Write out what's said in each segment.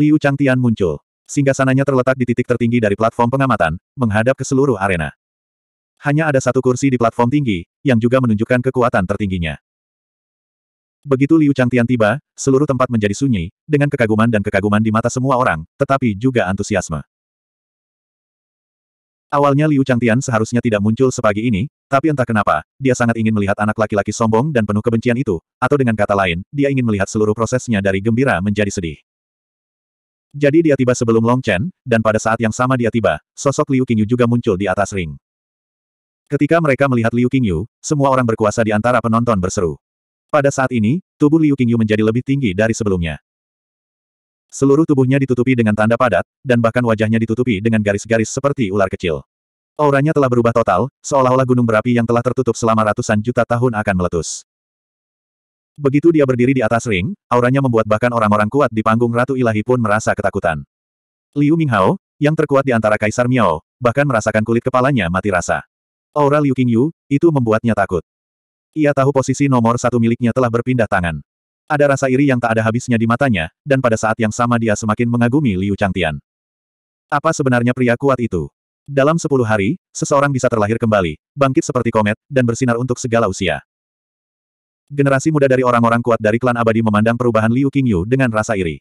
Liu Changtian muncul. Singgasananya terletak di titik tertinggi dari platform pengamatan, menghadap ke seluruh arena. Hanya ada satu kursi di platform tinggi, yang juga menunjukkan kekuatan tertingginya. Begitu Liu Changtian tiba, seluruh tempat menjadi sunyi, dengan kekaguman dan kekaguman di mata semua orang, tetapi juga antusiasme. Awalnya Liu Changtian seharusnya tidak muncul sepagi ini, tapi entah kenapa, dia sangat ingin melihat anak laki-laki sombong dan penuh kebencian itu, atau dengan kata lain, dia ingin melihat seluruh prosesnya dari gembira menjadi sedih. Jadi dia tiba sebelum Long Chen, dan pada saat yang sama dia tiba, sosok Liu Qingyu juga muncul di atas ring. Ketika mereka melihat Liu Qingyu, semua orang berkuasa di antara penonton berseru. Pada saat ini, tubuh Liu Qingyu menjadi lebih tinggi dari sebelumnya. Seluruh tubuhnya ditutupi dengan tanda padat, dan bahkan wajahnya ditutupi dengan garis-garis seperti ular kecil. Auranya telah berubah total, seolah-olah gunung berapi yang telah tertutup selama ratusan juta tahun akan meletus. Begitu dia berdiri di atas ring, auranya membuat bahkan orang-orang kuat di panggung Ratu Ilahi pun merasa ketakutan. Liu Minghao, yang terkuat di antara Kaisar Miao, bahkan merasakan kulit kepalanya mati rasa. Aura Liu Qingyu, itu membuatnya takut. Ia tahu posisi nomor satu miliknya telah berpindah tangan. Ada rasa iri yang tak ada habisnya di matanya, dan pada saat yang sama dia semakin mengagumi Liu Changtian. Apa sebenarnya pria kuat itu? Dalam sepuluh hari, seseorang bisa terlahir kembali, bangkit seperti komet, dan bersinar untuk segala usia. Generasi muda dari orang-orang kuat dari klan abadi memandang perubahan Liu Qingyu dengan rasa iri.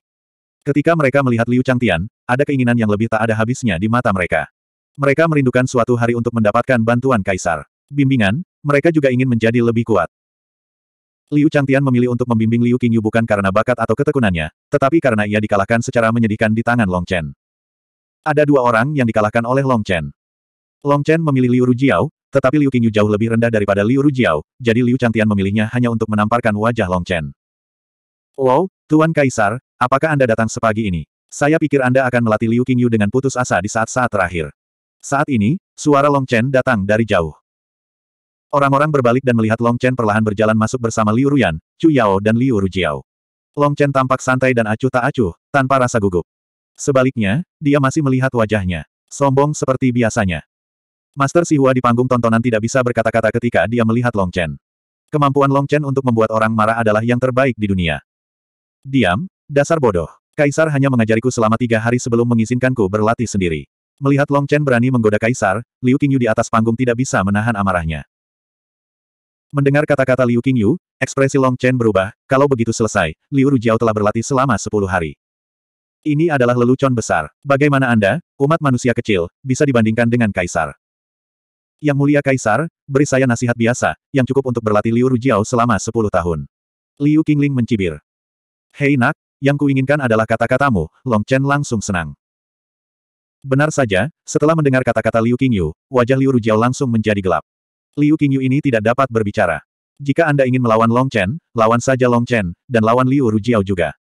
Ketika mereka melihat Liu Changtian, ada keinginan yang lebih tak ada habisnya di mata mereka. Mereka merindukan suatu hari untuk mendapatkan bantuan kaisar. Bimbingan, mereka juga ingin menjadi lebih kuat. Liu Changtian memilih untuk membimbing Liu Qingyu bukan karena bakat atau ketekunannya, tetapi karena ia dikalahkan secara menyedihkan di tangan Long Chen. Ada dua orang yang dikalahkan oleh Long Chen. Long Chen memilih Liu Rujiao, tetapi Liu Qingyu jauh lebih rendah daripada Liu Rujiao, jadi Liu Changtian memilihnya hanya untuk menamparkan wajah Long Chen. Wow, Tuan Kaisar, apakah Anda datang sepagi ini? Saya pikir Anda akan melatih Liu Qingyu dengan putus asa di saat-saat terakhir. Saat ini, suara Long Chen datang dari jauh. Orang-orang berbalik dan melihat Long Chen perlahan berjalan masuk bersama Liu Ruyan, Chu Yao dan Liu Rujiao. Long Chen tampak santai dan acuh tak acuh, tanpa rasa gugup. Sebaliknya, dia masih melihat wajahnya. Sombong seperti biasanya. Master Sihua di panggung tontonan tidak bisa berkata-kata ketika dia melihat Long Chen. Kemampuan Long Chen untuk membuat orang marah adalah yang terbaik di dunia. Diam, dasar bodoh. Kaisar hanya mengajariku selama tiga hari sebelum mengizinkanku berlatih sendiri. Melihat Long Chen berani menggoda Kaisar, Liu Qingyu di atas panggung tidak bisa menahan amarahnya. Mendengar kata-kata Liu Qingyu, ekspresi Long Chen berubah, kalau begitu selesai, Liu Rujiao telah berlatih selama sepuluh hari. Ini adalah lelucon besar. Bagaimana Anda, umat manusia kecil, bisa dibandingkan dengan Kaisar? Yang mulia Kaisar, beri saya nasihat biasa, yang cukup untuk berlatih Liu Rujiao selama sepuluh tahun. Liu Qingling mencibir. Hei nak, yang kuinginkan adalah kata-katamu, Long Chen langsung senang. Benar saja, setelah mendengar kata-kata Liu Qingyu, wajah Liu Rujiao langsung menjadi gelap. Liu Qingyu ini tidak dapat berbicara. Jika Anda ingin melawan Long Chen, lawan saja Long Chen, dan lawan Liu Rujiao juga.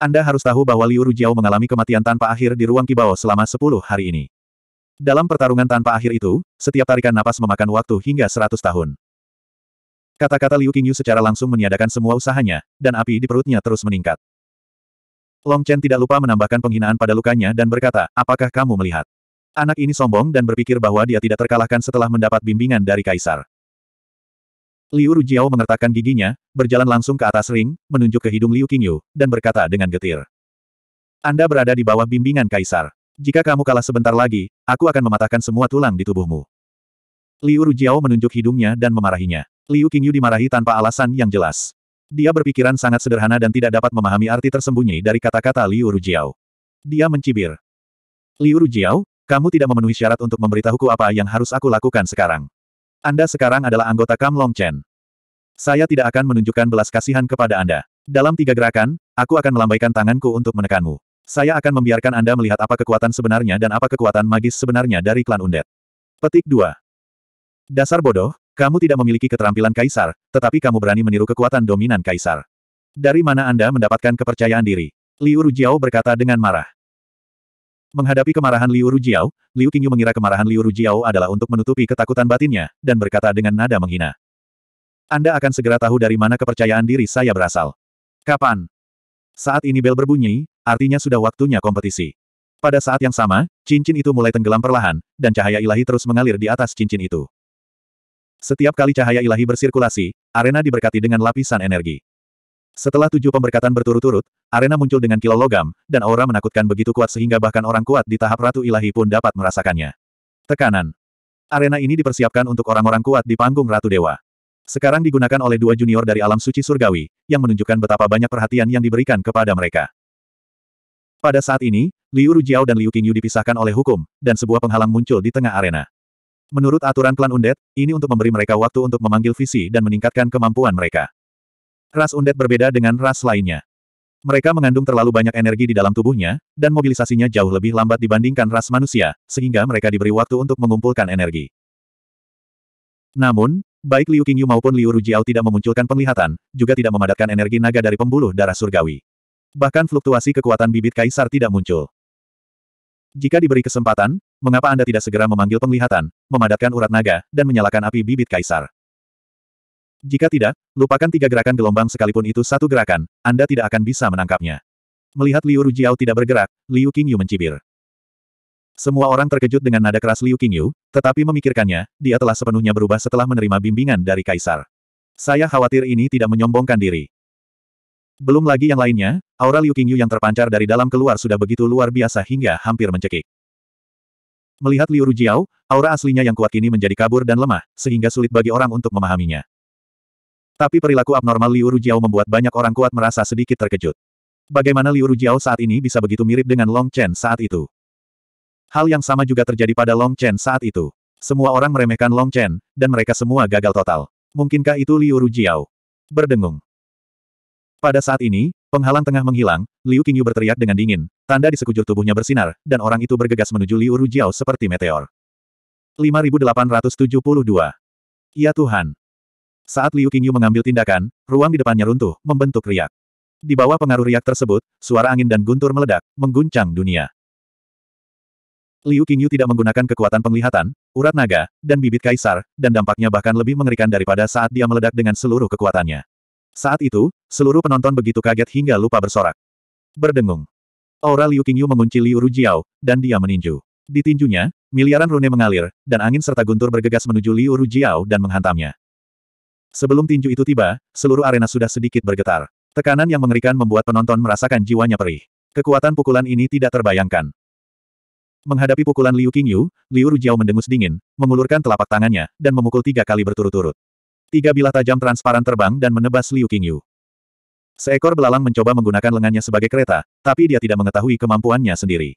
Anda harus tahu bahwa Liu Rujiao mengalami kematian tanpa akhir di ruang Kibao selama sepuluh hari ini. Dalam pertarungan tanpa akhir itu, setiap tarikan napas memakan waktu hingga seratus tahun. Kata-kata Liu Qingyu secara langsung meniadakan semua usahanya, dan api di perutnya terus meningkat. Long Chen tidak lupa menambahkan penghinaan pada lukanya dan berkata, apakah kamu melihat? Anak ini sombong dan berpikir bahwa dia tidak terkalahkan setelah mendapat bimbingan dari Kaisar. Liu Rujiao mengertakkan giginya, berjalan langsung ke atas ring, menunjuk ke hidung Liu Qingyu, dan berkata dengan getir. Anda berada di bawah bimbingan Kaisar. Jika kamu kalah sebentar lagi, aku akan mematahkan semua tulang di tubuhmu. Liu Rujiao menunjuk hidungnya dan memarahinya. Liu Qingyu dimarahi tanpa alasan yang jelas. Dia berpikiran sangat sederhana dan tidak dapat memahami arti tersembunyi dari kata-kata Liu Rujiao. Dia mencibir. Liu Rujiao, kamu tidak memenuhi syarat untuk memberitahuku apa yang harus aku lakukan sekarang. Anda sekarang adalah anggota Kam Long Chen. Saya tidak akan menunjukkan belas kasihan kepada Anda. Dalam tiga gerakan, aku akan melambaikan tanganku untuk menekanmu. Saya akan membiarkan Anda melihat apa kekuatan sebenarnya dan apa kekuatan magis sebenarnya dari klan Undead. Petik 2. Dasar bodoh, kamu tidak memiliki keterampilan kaisar, tetapi kamu berani meniru kekuatan dominan kaisar. Dari mana Anda mendapatkan kepercayaan diri? Liu Rujiao berkata dengan marah. Menghadapi kemarahan Liu Rujiao, Liu Qingyu mengira kemarahan Liu Rujiao adalah untuk menutupi ketakutan batinnya, dan berkata dengan nada menghina. Anda akan segera tahu dari mana kepercayaan diri saya berasal. Kapan? Saat ini bel berbunyi, Artinya sudah waktunya kompetisi. Pada saat yang sama, cincin itu mulai tenggelam perlahan, dan cahaya ilahi terus mengalir di atas cincin itu. Setiap kali cahaya ilahi bersirkulasi, arena diberkati dengan lapisan energi. Setelah tujuh pemberkatan berturut-turut, arena muncul dengan kilau logam, dan aura menakutkan begitu kuat sehingga bahkan orang kuat di tahap Ratu Ilahi pun dapat merasakannya. Tekanan. Arena ini dipersiapkan untuk orang-orang kuat di panggung Ratu Dewa. Sekarang digunakan oleh dua junior dari alam suci surgawi, yang menunjukkan betapa banyak perhatian yang diberikan kepada mereka. Pada saat ini, Liu Rujiao dan Liu Qingyu dipisahkan oleh hukum, dan sebuah penghalang muncul di tengah arena. Menurut aturan klan Undet, ini untuk memberi mereka waktu untuk memanggil visi dan meningkatkan kemampuan mereka. Ras Undet berbeda dengan ras lainnya. Mereka mengandung terlalu banyak energi di dalam tubuhnya, dan mobilisasinya jauh lebih lambat dibandingkan ras manusia, sehingga mereka diberi waktu untuk mengumpulkan energi. Namun, baik Liu Qingyu maupun Liu Rujiao tidak memunculkan penglihatan, juga tidak memadatkan energi naga dari pembuluh darah surgawi bahkan fluktuasi kekuatan bibit kaisar tidak muncul. Jika diberi kesempatan, mengapa Anda tidak segera memanggil penglihatan, memadatkan urat naga, dan menyalakan api bibit kaisar? Jika tidak, lupakan tiga gerakan gelombang sekalipun itu satu gerakan, Anda tidak akan bisa menangkapnya. Melihat Liu Rujiao tidak bergerak, Liu Qingyu mencibir. Semua orang terkejut dengan nada keras Liu Qingyu, tetapi memikirkannya, dia telah sepenuhnya berubah setelah menerima bimbingan dari Kaisar. Saya khawatir ini tidak menyombongkan diri. Belum lagi yang lainnya, aura Liu Qingyu yang terpancar dari dalam keluar sudah begitu luar biasa hingga hampir mencekik. Melihat Liu Rujiao, aura aslinya yang kuat kini menjadi kabur dan lemah, sehingga sulit bagi orang untuk memahaminya. Tapi perilaku abnormal Liu Rujiao membuat banyak orang kuat merasa sedikit terkejut. Bagaimana Liu Rujiao saat ini bisa begitu mirip dengan Long Chen saat itu? Hal yang sama juga terjadi pada Long Chen saat itu. Semua orang meremehkan Long Chen, dan mereka semua gagal total. Mungkinkah itu Liu Rujiao? Berdengung. Pada saat ini, penghalang tengah menghilang, Liu Qingyu berteriak dengan dingin, tanda di sekujur tubuhnya bersinar, dan orang itu bergegas menuju Liu Rujiao seperti meteor. 5872 Ya Tuhan! Saat Liu Qingyu mengambil tindakan, ruang di depannya runtuh, membentuk riak. Di bawah pengaruh riak tersebut, suara angin dan guntur meledak, mengguncang dunia. Liu Qingyu tidak menggunakan kekuatan penglihatan, urat naga, dan bibit kaisar, dan dampaknya bahkan lebih mengerikan daripada saat dia meledak dengan seluruh kekuatannya. Saat itu, seluruh penonton begitu kaget hingga lupa bersorak. Berdengung. Aura Liu Qingyu mengunci Liu Rujiao, dan dia meninju. Di tinjunya, miliaran rune mengalir, dan angin serta guntur bergegas menuju Liu Rujiao dan menghantamnya. Sebelum tinju itu tiba, seluruh arena sudah sedikit bergetar. Tekanan yang mengerikan membuat penonton merasakan jiwanya perih. Kekuatan pukulan ini tidak terbayangkan. Menghadapi pukulan Liu Qingyu, Liu Rujiao mendengus dingin, mengulurkan telapak tangannya, dan memukul tiga kali berturut-turut. Tiga bilah tajam transparan terbang dan menebas Liu Qingyu. Seekor belalang mencoba menggunakan lengannya sebagai kereta, tapi dia tidak mengetahui kemampuannya sendiri.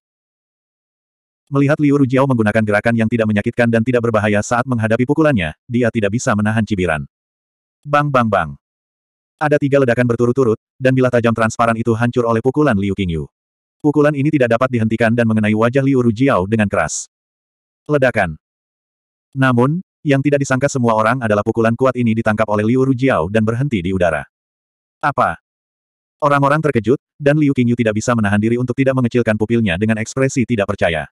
Melihat Liu Rujiao menggunakan gerakan yang tidak menyakitkan dan tidak berbahaya saat menghadapi pukulannya, dia tidak bisa menahan cibiran. Bang bang bang. Ada tiga ledakan berturut-turut, dan bilah tajam transparan itu hancur oleh pukulan Liu Qingyu. Pukulan ini tidak dapat dihentikan dan mengenai wajah Liu Rujiao dengan keras. Ledakan. Namun, yang tidak disangka semua orang adalah pukulan kuat ini ditangkap oleh Liu Rujiao dan berhenti di udara. Apa? Orang-orang terkejut, dan Liu Qingyu tidak bisa menahan diri untuk tidak mengecilkan pupilnya dengan ekspresi tidak percaya.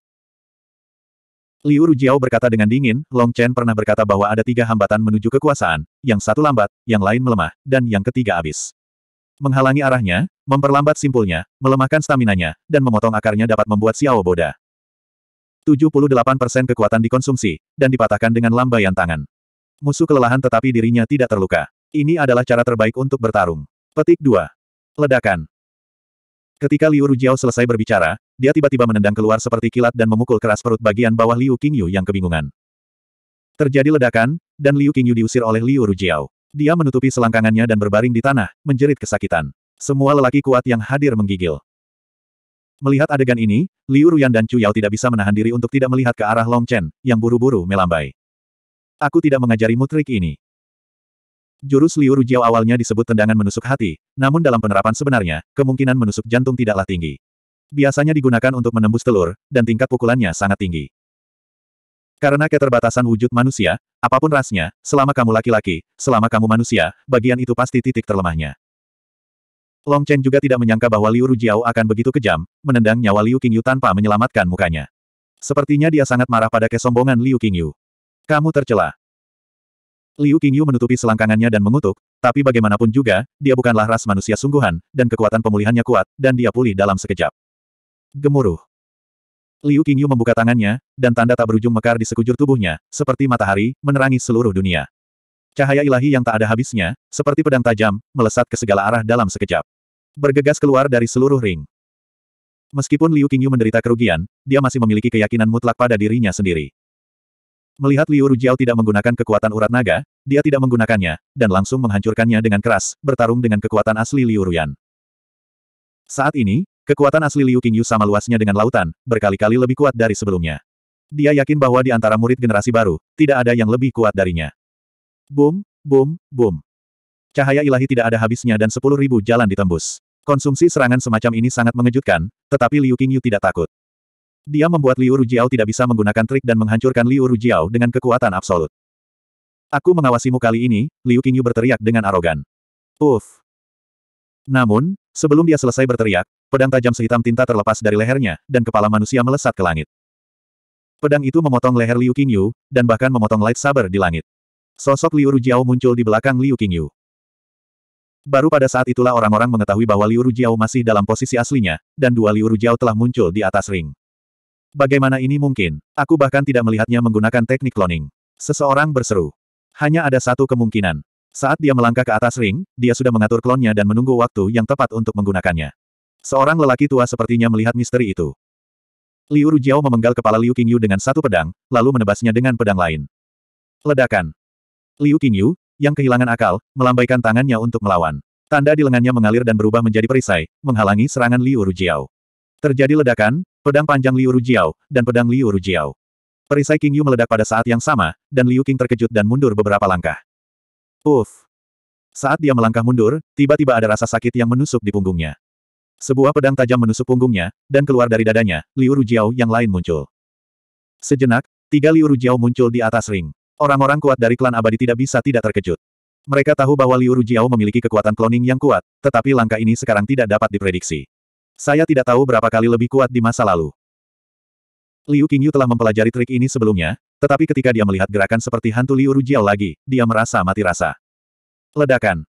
Liu Rujiao berkata dengan dingin, Long Chen pernah berkata bahwa ada tiga hambatan menuju kekuasaan, yang satu lambat, yang lain melemah, dan yang ketiga abis. Menghalangi arahnya, memperlambat simpulnya, melemahkan staminanya, dan memotong akarnya dapat membuat Xiao Boda. 78% kekuatan dikonsumsi, dan dipatahkan dengan lambaian tangan. Musuh kelelahan tetapi dirinya tidak terluka. Ini adalah cara terbaik untuk bertarung. Petik 2. Ledakan. Ketika Liu Rujiao selesai berbicara, dia tiba-tiba menendang keluar seperti kilat dan memukul keras perut bagian bawah Liu Qingyu yang kebingungan. Terjadi ledakan, dan Liu Qingyu diusir oleh Liu Rujiao. Dia menutupi selangkangannya dan berbaring di tanah, menjerit kesakitan. Semua lelaki kuat yang hadir menggigil. Melihat adegan ini, Liu Ruyan dan Chu Yao tidak bisa menahan diri untuk tidak melihat ke arah Long Chen, yang buru-buru melambai. Aku tidak mengajarimu trik ini. Jurus Liu Rujiao awalnya disebut tendangan menusuk hati, namun dalam penerapan sebenarnya, kemungkinan menusuk jantung tidaklah tinggi. Biasanya digunakan untuk menembus telur, dan tingkat pukulannya sangat tinggi. Karena keterbatasan wujud manusia, apapun rasnya, selama kamu laki-laki, selama kamu manusia, bagian itu pasti titik terlemahnya. Long Chen juga tidak menyangka bahwa Liu Rujiao akan begitu kejam, menendang nyawa Liu Qingyu tanpa menyelamatkan mukanya. Sepertinya dia sangat marah pada kesombongan Liu Qingyu. Kamu tercela. Liu Qingyu menutupi selangkangannya dan mengutuk, tapi bagaimanapun juga, dia bukanlah ras manusia sungguhan, dan kekuatan pemulihannya kuat, dan dia pulih dalam sekejap. Gemuruh. Liu Qingyu membuka tangannya, dan tanda tak berujung mekar di sekujur tubuhnya, seperti matahari, menerangi seluruh dunia. Cahaya ilahi yang tak ada habisnya, seperti pedang tajam, melesat ke segala arah dalam sekejap bergegas keluar dari seluruh ring. Meskipun Liu Qingyu menderita kerugian, dia masih memiliki keyakinan mutlak pada dirinya sendiri. Melihat Liu Rujiao tidak menggunakan kekuatan urat naga, dia tidak menggunakannya, dan langsung menghancurkannya dengan keras, bertarung dengan kekuatan asli Liu Ruyan. Saat ini, kekuatan asli Liu Qingyu sama luasnya dengan lautan, berkali-kali lebih kuat dari sebelumnya. Dia yakin bahwa di antara murid generasi baru, tidak ada yang lebih kuat darinya. Boom, boom, boom. Cahaya ilahi tidak ada habisnya dan sepuluh ribu jalan ditembus. Konsumsi serangan semacam ini sangat mengejutkan, tetapi Liu Qingyu tidak takut. Dia membuat Liu Rujiao tidak bisa menggunakan trik dan menghancurkan Liu Rujiao dengan kekuatan absolut. Aku mengawasimu kali ini, Liu Qingyu berteriak dengan arogan. Uff. Namun, sebelum dia selesai berteriak, pedang tajam sehitam tinta terlepas dari lehernya, dan kepala manusia melesat ke langit. Pedang itu memotong leher Liu Qingyu, dan bahkan memotong lightsaber di langit. Sosok Liu Rujiao muncul di belakang Liu Qingyu. Baru pada saat itulah orang-orang mengetahui bahwa Liu Rujiao masih dalam posisi aslinya, dan dua Liu Rujiao telah muncul di atas ring. Bagaimana ini mungkin? Aku bahkan tidak melihatnya menggunakan teknik cloning. Seseorang berseru. Hanya ada satu kemungkinan. Saat dia melangkah ke atas ring, dia sudah mengatur klonnya dan menunggu waktu yang tepat untuk menggunakannya. Seorang lelaki tua sepertinya melihat misteri itu. Liu Rujiao memenggal kepala Liu Qingyu dengan satu pedang, lalu menebasnya dengan pedang lain. Ledakan. Liu Qingyu, yang kehilangan akal, melambaikan tangannya untuk melawan. Tanda di lengannya mengalir dan berubah menjadi perisai, menghalangi serangan Liu Rujiao. Terjadi ledakan, pedang panjang Liu Rujiao, dan pedang Liu Rujiao. Perisai King Yu meledak pada saat yang sama, dan Liu King terkejut dan mundur beberapa langkah. Uff! Saat dia melangkah mundur, tiba-tiba ada rasa sakit yang menusuk di punggungnya. Sebuah pedang tajam menusuk punggungnya, dan keluar dari dadanya, Liu Rujiao yang lain muncul. Sejenak, tiga Liu Rujiao muncul di atas ring. Orang-orang kuat dari klan abadi tidak bisa tidak terkejut. Mereka tahu bahwa Liu Rujiao memiliki kekuatan kloning yang kuat, tetapi langkah ini sekarang tidak dapat diprediksi. Saya tidak tahu berapa kali lebih kuat di masa lalu. Liu Qingyu telah mempelajari trik ini sebelumnya, tetapi ketika dia melihat gerakan seperti hantu Liu Rujiao lagi, dia merasa mati rasa. Ledakan.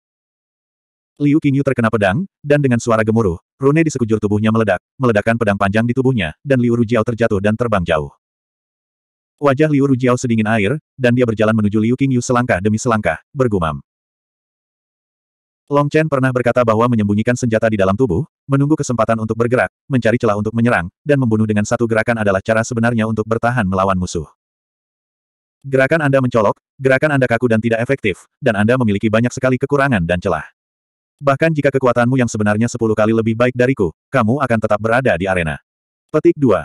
Liu Qingyu terkena pedang, dan dengan suara gemuruh, rune di sekujur tubuhnya meledak, meledakkan pedang panjang di tubuhnya, dan Liu Rujiao terjatuh dan terbang jauh. Wajah Liu Rujiao sedingin air, dan dia berjalan menuju Liu Qingyu selangkah demi selangkah, bergumam. Long Chen pernah berkata bahwa menyembunyikan senjata di dalam tubuh, menunggu kesempatan untuk bergerak, mencari celah untuk menyerang, dan membunuh dengan satu gerakan adalah cara sebenarnya untuk bertahan melawan musuh. Gerakan Anda mencolok, gerakan Anda kaku dan tidak efektif, dan Anda memiliki banyak sekali kekurangan dan celah. Bahkan jika kekuatanmu yang sebenarnya sepuluh kali lebih baik dariku, kamu akan tetap berada di arena. Petik 2.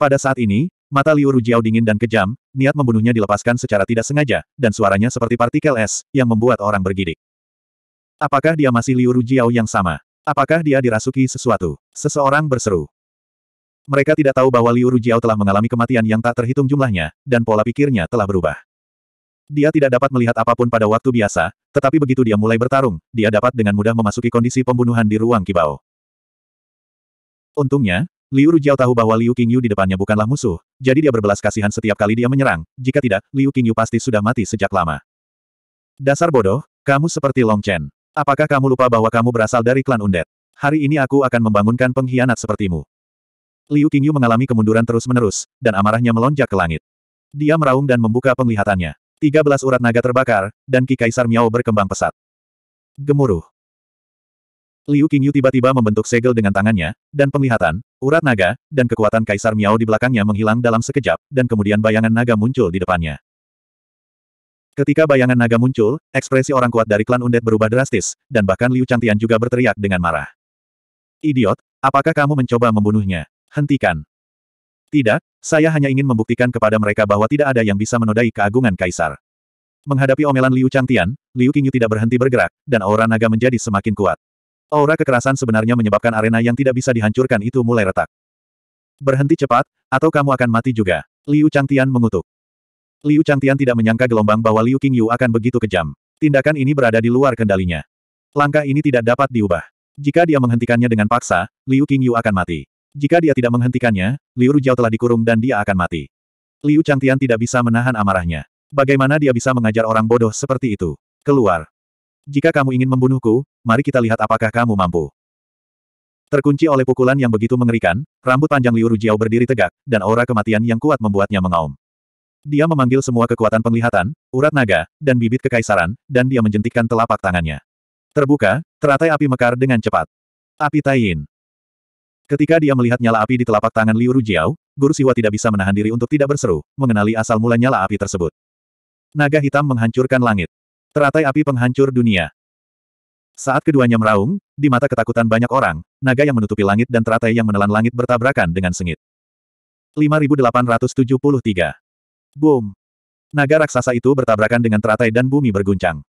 Pada saat ini, Mata Liu Rujiao dingin dan kejam, niat membunuhnya dilepaskan secara tidak sengaja, dan suaranya seperti partikel es, yang membuat orang bergidik. Apakah dia masih Liu Rujiao yang sama? Apakah dia dirasuki sesuatu? Seseorang berseru. Mereka tidak tahu bahwa Liu Rujiao telah mengalami kematian yang tak terhitung jumlahnya, dan pola pikirnya telah berubah. Dia tidak dapat melihat apapun pada waktu biasa, tetapi begitu dia mulai bertarung, dia dapat dengan mudah memasuki kondisi pembunuhan di ruang kibau. Untungnya, Liu Rujiao tahu bahwa Liu Qingyu di depannya bukanlah musuh, jadi dia berbelas kasihan setiap kali dia menyerang, jika tidak, Liu Qingyu pasti sudah mati sejak lama. Dasar bodoh, kamu seperti Long Chen. Apakah kamu lupa bahwa kamu berasal dari klan Undet? Hari ini aku akan membangunkan pengkhianat sepertimu. Liu Qingyu mengalami kemunduran terus-menerus, dan amarahnya melonjak ke langit. Dia meraung dan membuka penglihatannya. 13 urat naga terbakar, dan Ki Kaisar Miao berkembang pesat. Gemuruh. Liu Qingyu tiba-tiba membentuk segel dengan tangannya, dan penglihatan, urat naga, dan kekuatan Kaisar Miao di belakangnya menghilang dalam sekejap, dan kemudian bayangan naga muncul di depannya. Ketika bayangan naga muncul, ekspresi orang kuat dari klan Undet berubah drastis, dan bahkan Liu Changtian juga berteriak dengan marah. Idiot, apakah kamu mencoba membunuhnya? Hentikan. Tidak, saya hanya ingin membuktikan kepada mereka bahwa tidak ada yang bisa menodai keagungan Kaisar. Menghadapi omelan Liu Changtian, Liu Qingyu tidak berhenti bergerak, dan aura naga menjadi semakin kuat. Aura kekerasan sebenarnya menyebabkan arena yang tidak bisa dihancurkan itu mulai retak. Berhenti cepat, atau kamu akan mati juga. Liu Changtian mengutuk. Liu Changtian tidak menyangka gelombang bahwa Liu Qingyu akan begitu kejam. Tindakan ini berada di luar kendalinya. Langkah ini tidak dapat diubah. Jika dia menghentikannya dengan paksa, Liu Qingyu akan mati. Jika dia tidak menghentikannya, Liu Rujiao telah dikurung dan dia akan mati. Liu Changtian tidak bisa menahan amarahnya. Bagaimana dia bisa mengajar orang bodoh seperti itu? Keluar. Jika kamu ingin membunuhku, mari kita lihat apakah kamu mampu. Terkunci oleh pukulan yang begitu mengerikan, rambut panjang Liu Rujiao berdiri tegak, dan aura kematian yang kuat membuatnya mengaum. Dia memanggil semua kekuatan penglihatan, urat naga, dan bibit kekaisaran, dan dia menjentikkan telapak tangannya. Terbuka, teratai api mekar dengan cepat. Api Taiyin. Ketika dia melihat nyala api di telapak tangan Liu Rujiao, Guru Siwa tidak bisa menahan diri untuk tidak berseru, mengenali asal mula nyala api tersebut. Naga hitam menghancurkan langit. Teratai api penghancur dunia. Saat keduanya meraung, di mata ketakutan banyak orang, naga yang menutupi langit dan teratai yang menelan langit bertabrakan dengan sengit. 5873. Boom. Naga raksasa itu bertabrakan dengan teratai dan bumi berguncang.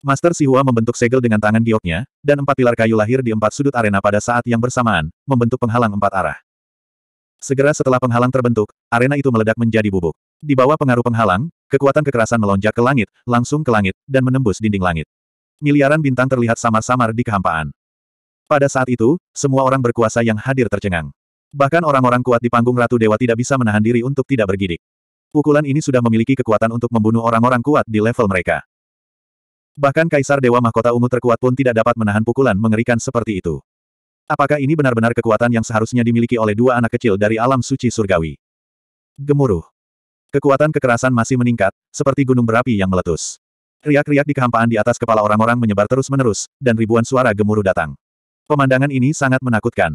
Master Sihua membentuk segel dengan tangan gioknya, dan empat pilar kayu lahir di empat sudut arena pada saat yang bersamaan, membentuk penghalang empat arah. Segera setelah penghalang terbentuk, arena itu meledak menjadi bubuk. Di bawah pengaruh penghalang, Kekuatan kekerasan melonjak ke langit, langsung ke langit, dan menembus dinding langit. Miliaran bintang terlihat samar-samar di kehampaan. Pada saat itu, semua orang berkuasa yang hadir tercengang. Bahkan orang-orang kuat di panggung Ratu Dewa tidak bisa menahan diri untuk tidak bergidik. Pukulan ini sudah memiliki kekuatan untuk membunuh orang-orang kuat di level mereka. Bahkan Kaisar Dewa Mahkota Ungu terkuat pun tidak dapat menahan pukulan mengerikan seperti itu. Apakah ini benar-benar kekuatan yang seharusnya dimiliki oleh dua anak kecil dari alam suci surgawi? Gemuruh. Kekuatan kekerasan masih meningkat, seperti gunung berapi yang meletus. Riak-riak di kehampaan di atas kepala orang-orang menyebar terus-menerus, dan ribuan suara gemuruh datang. Pemandangan ini sangat menakutkan.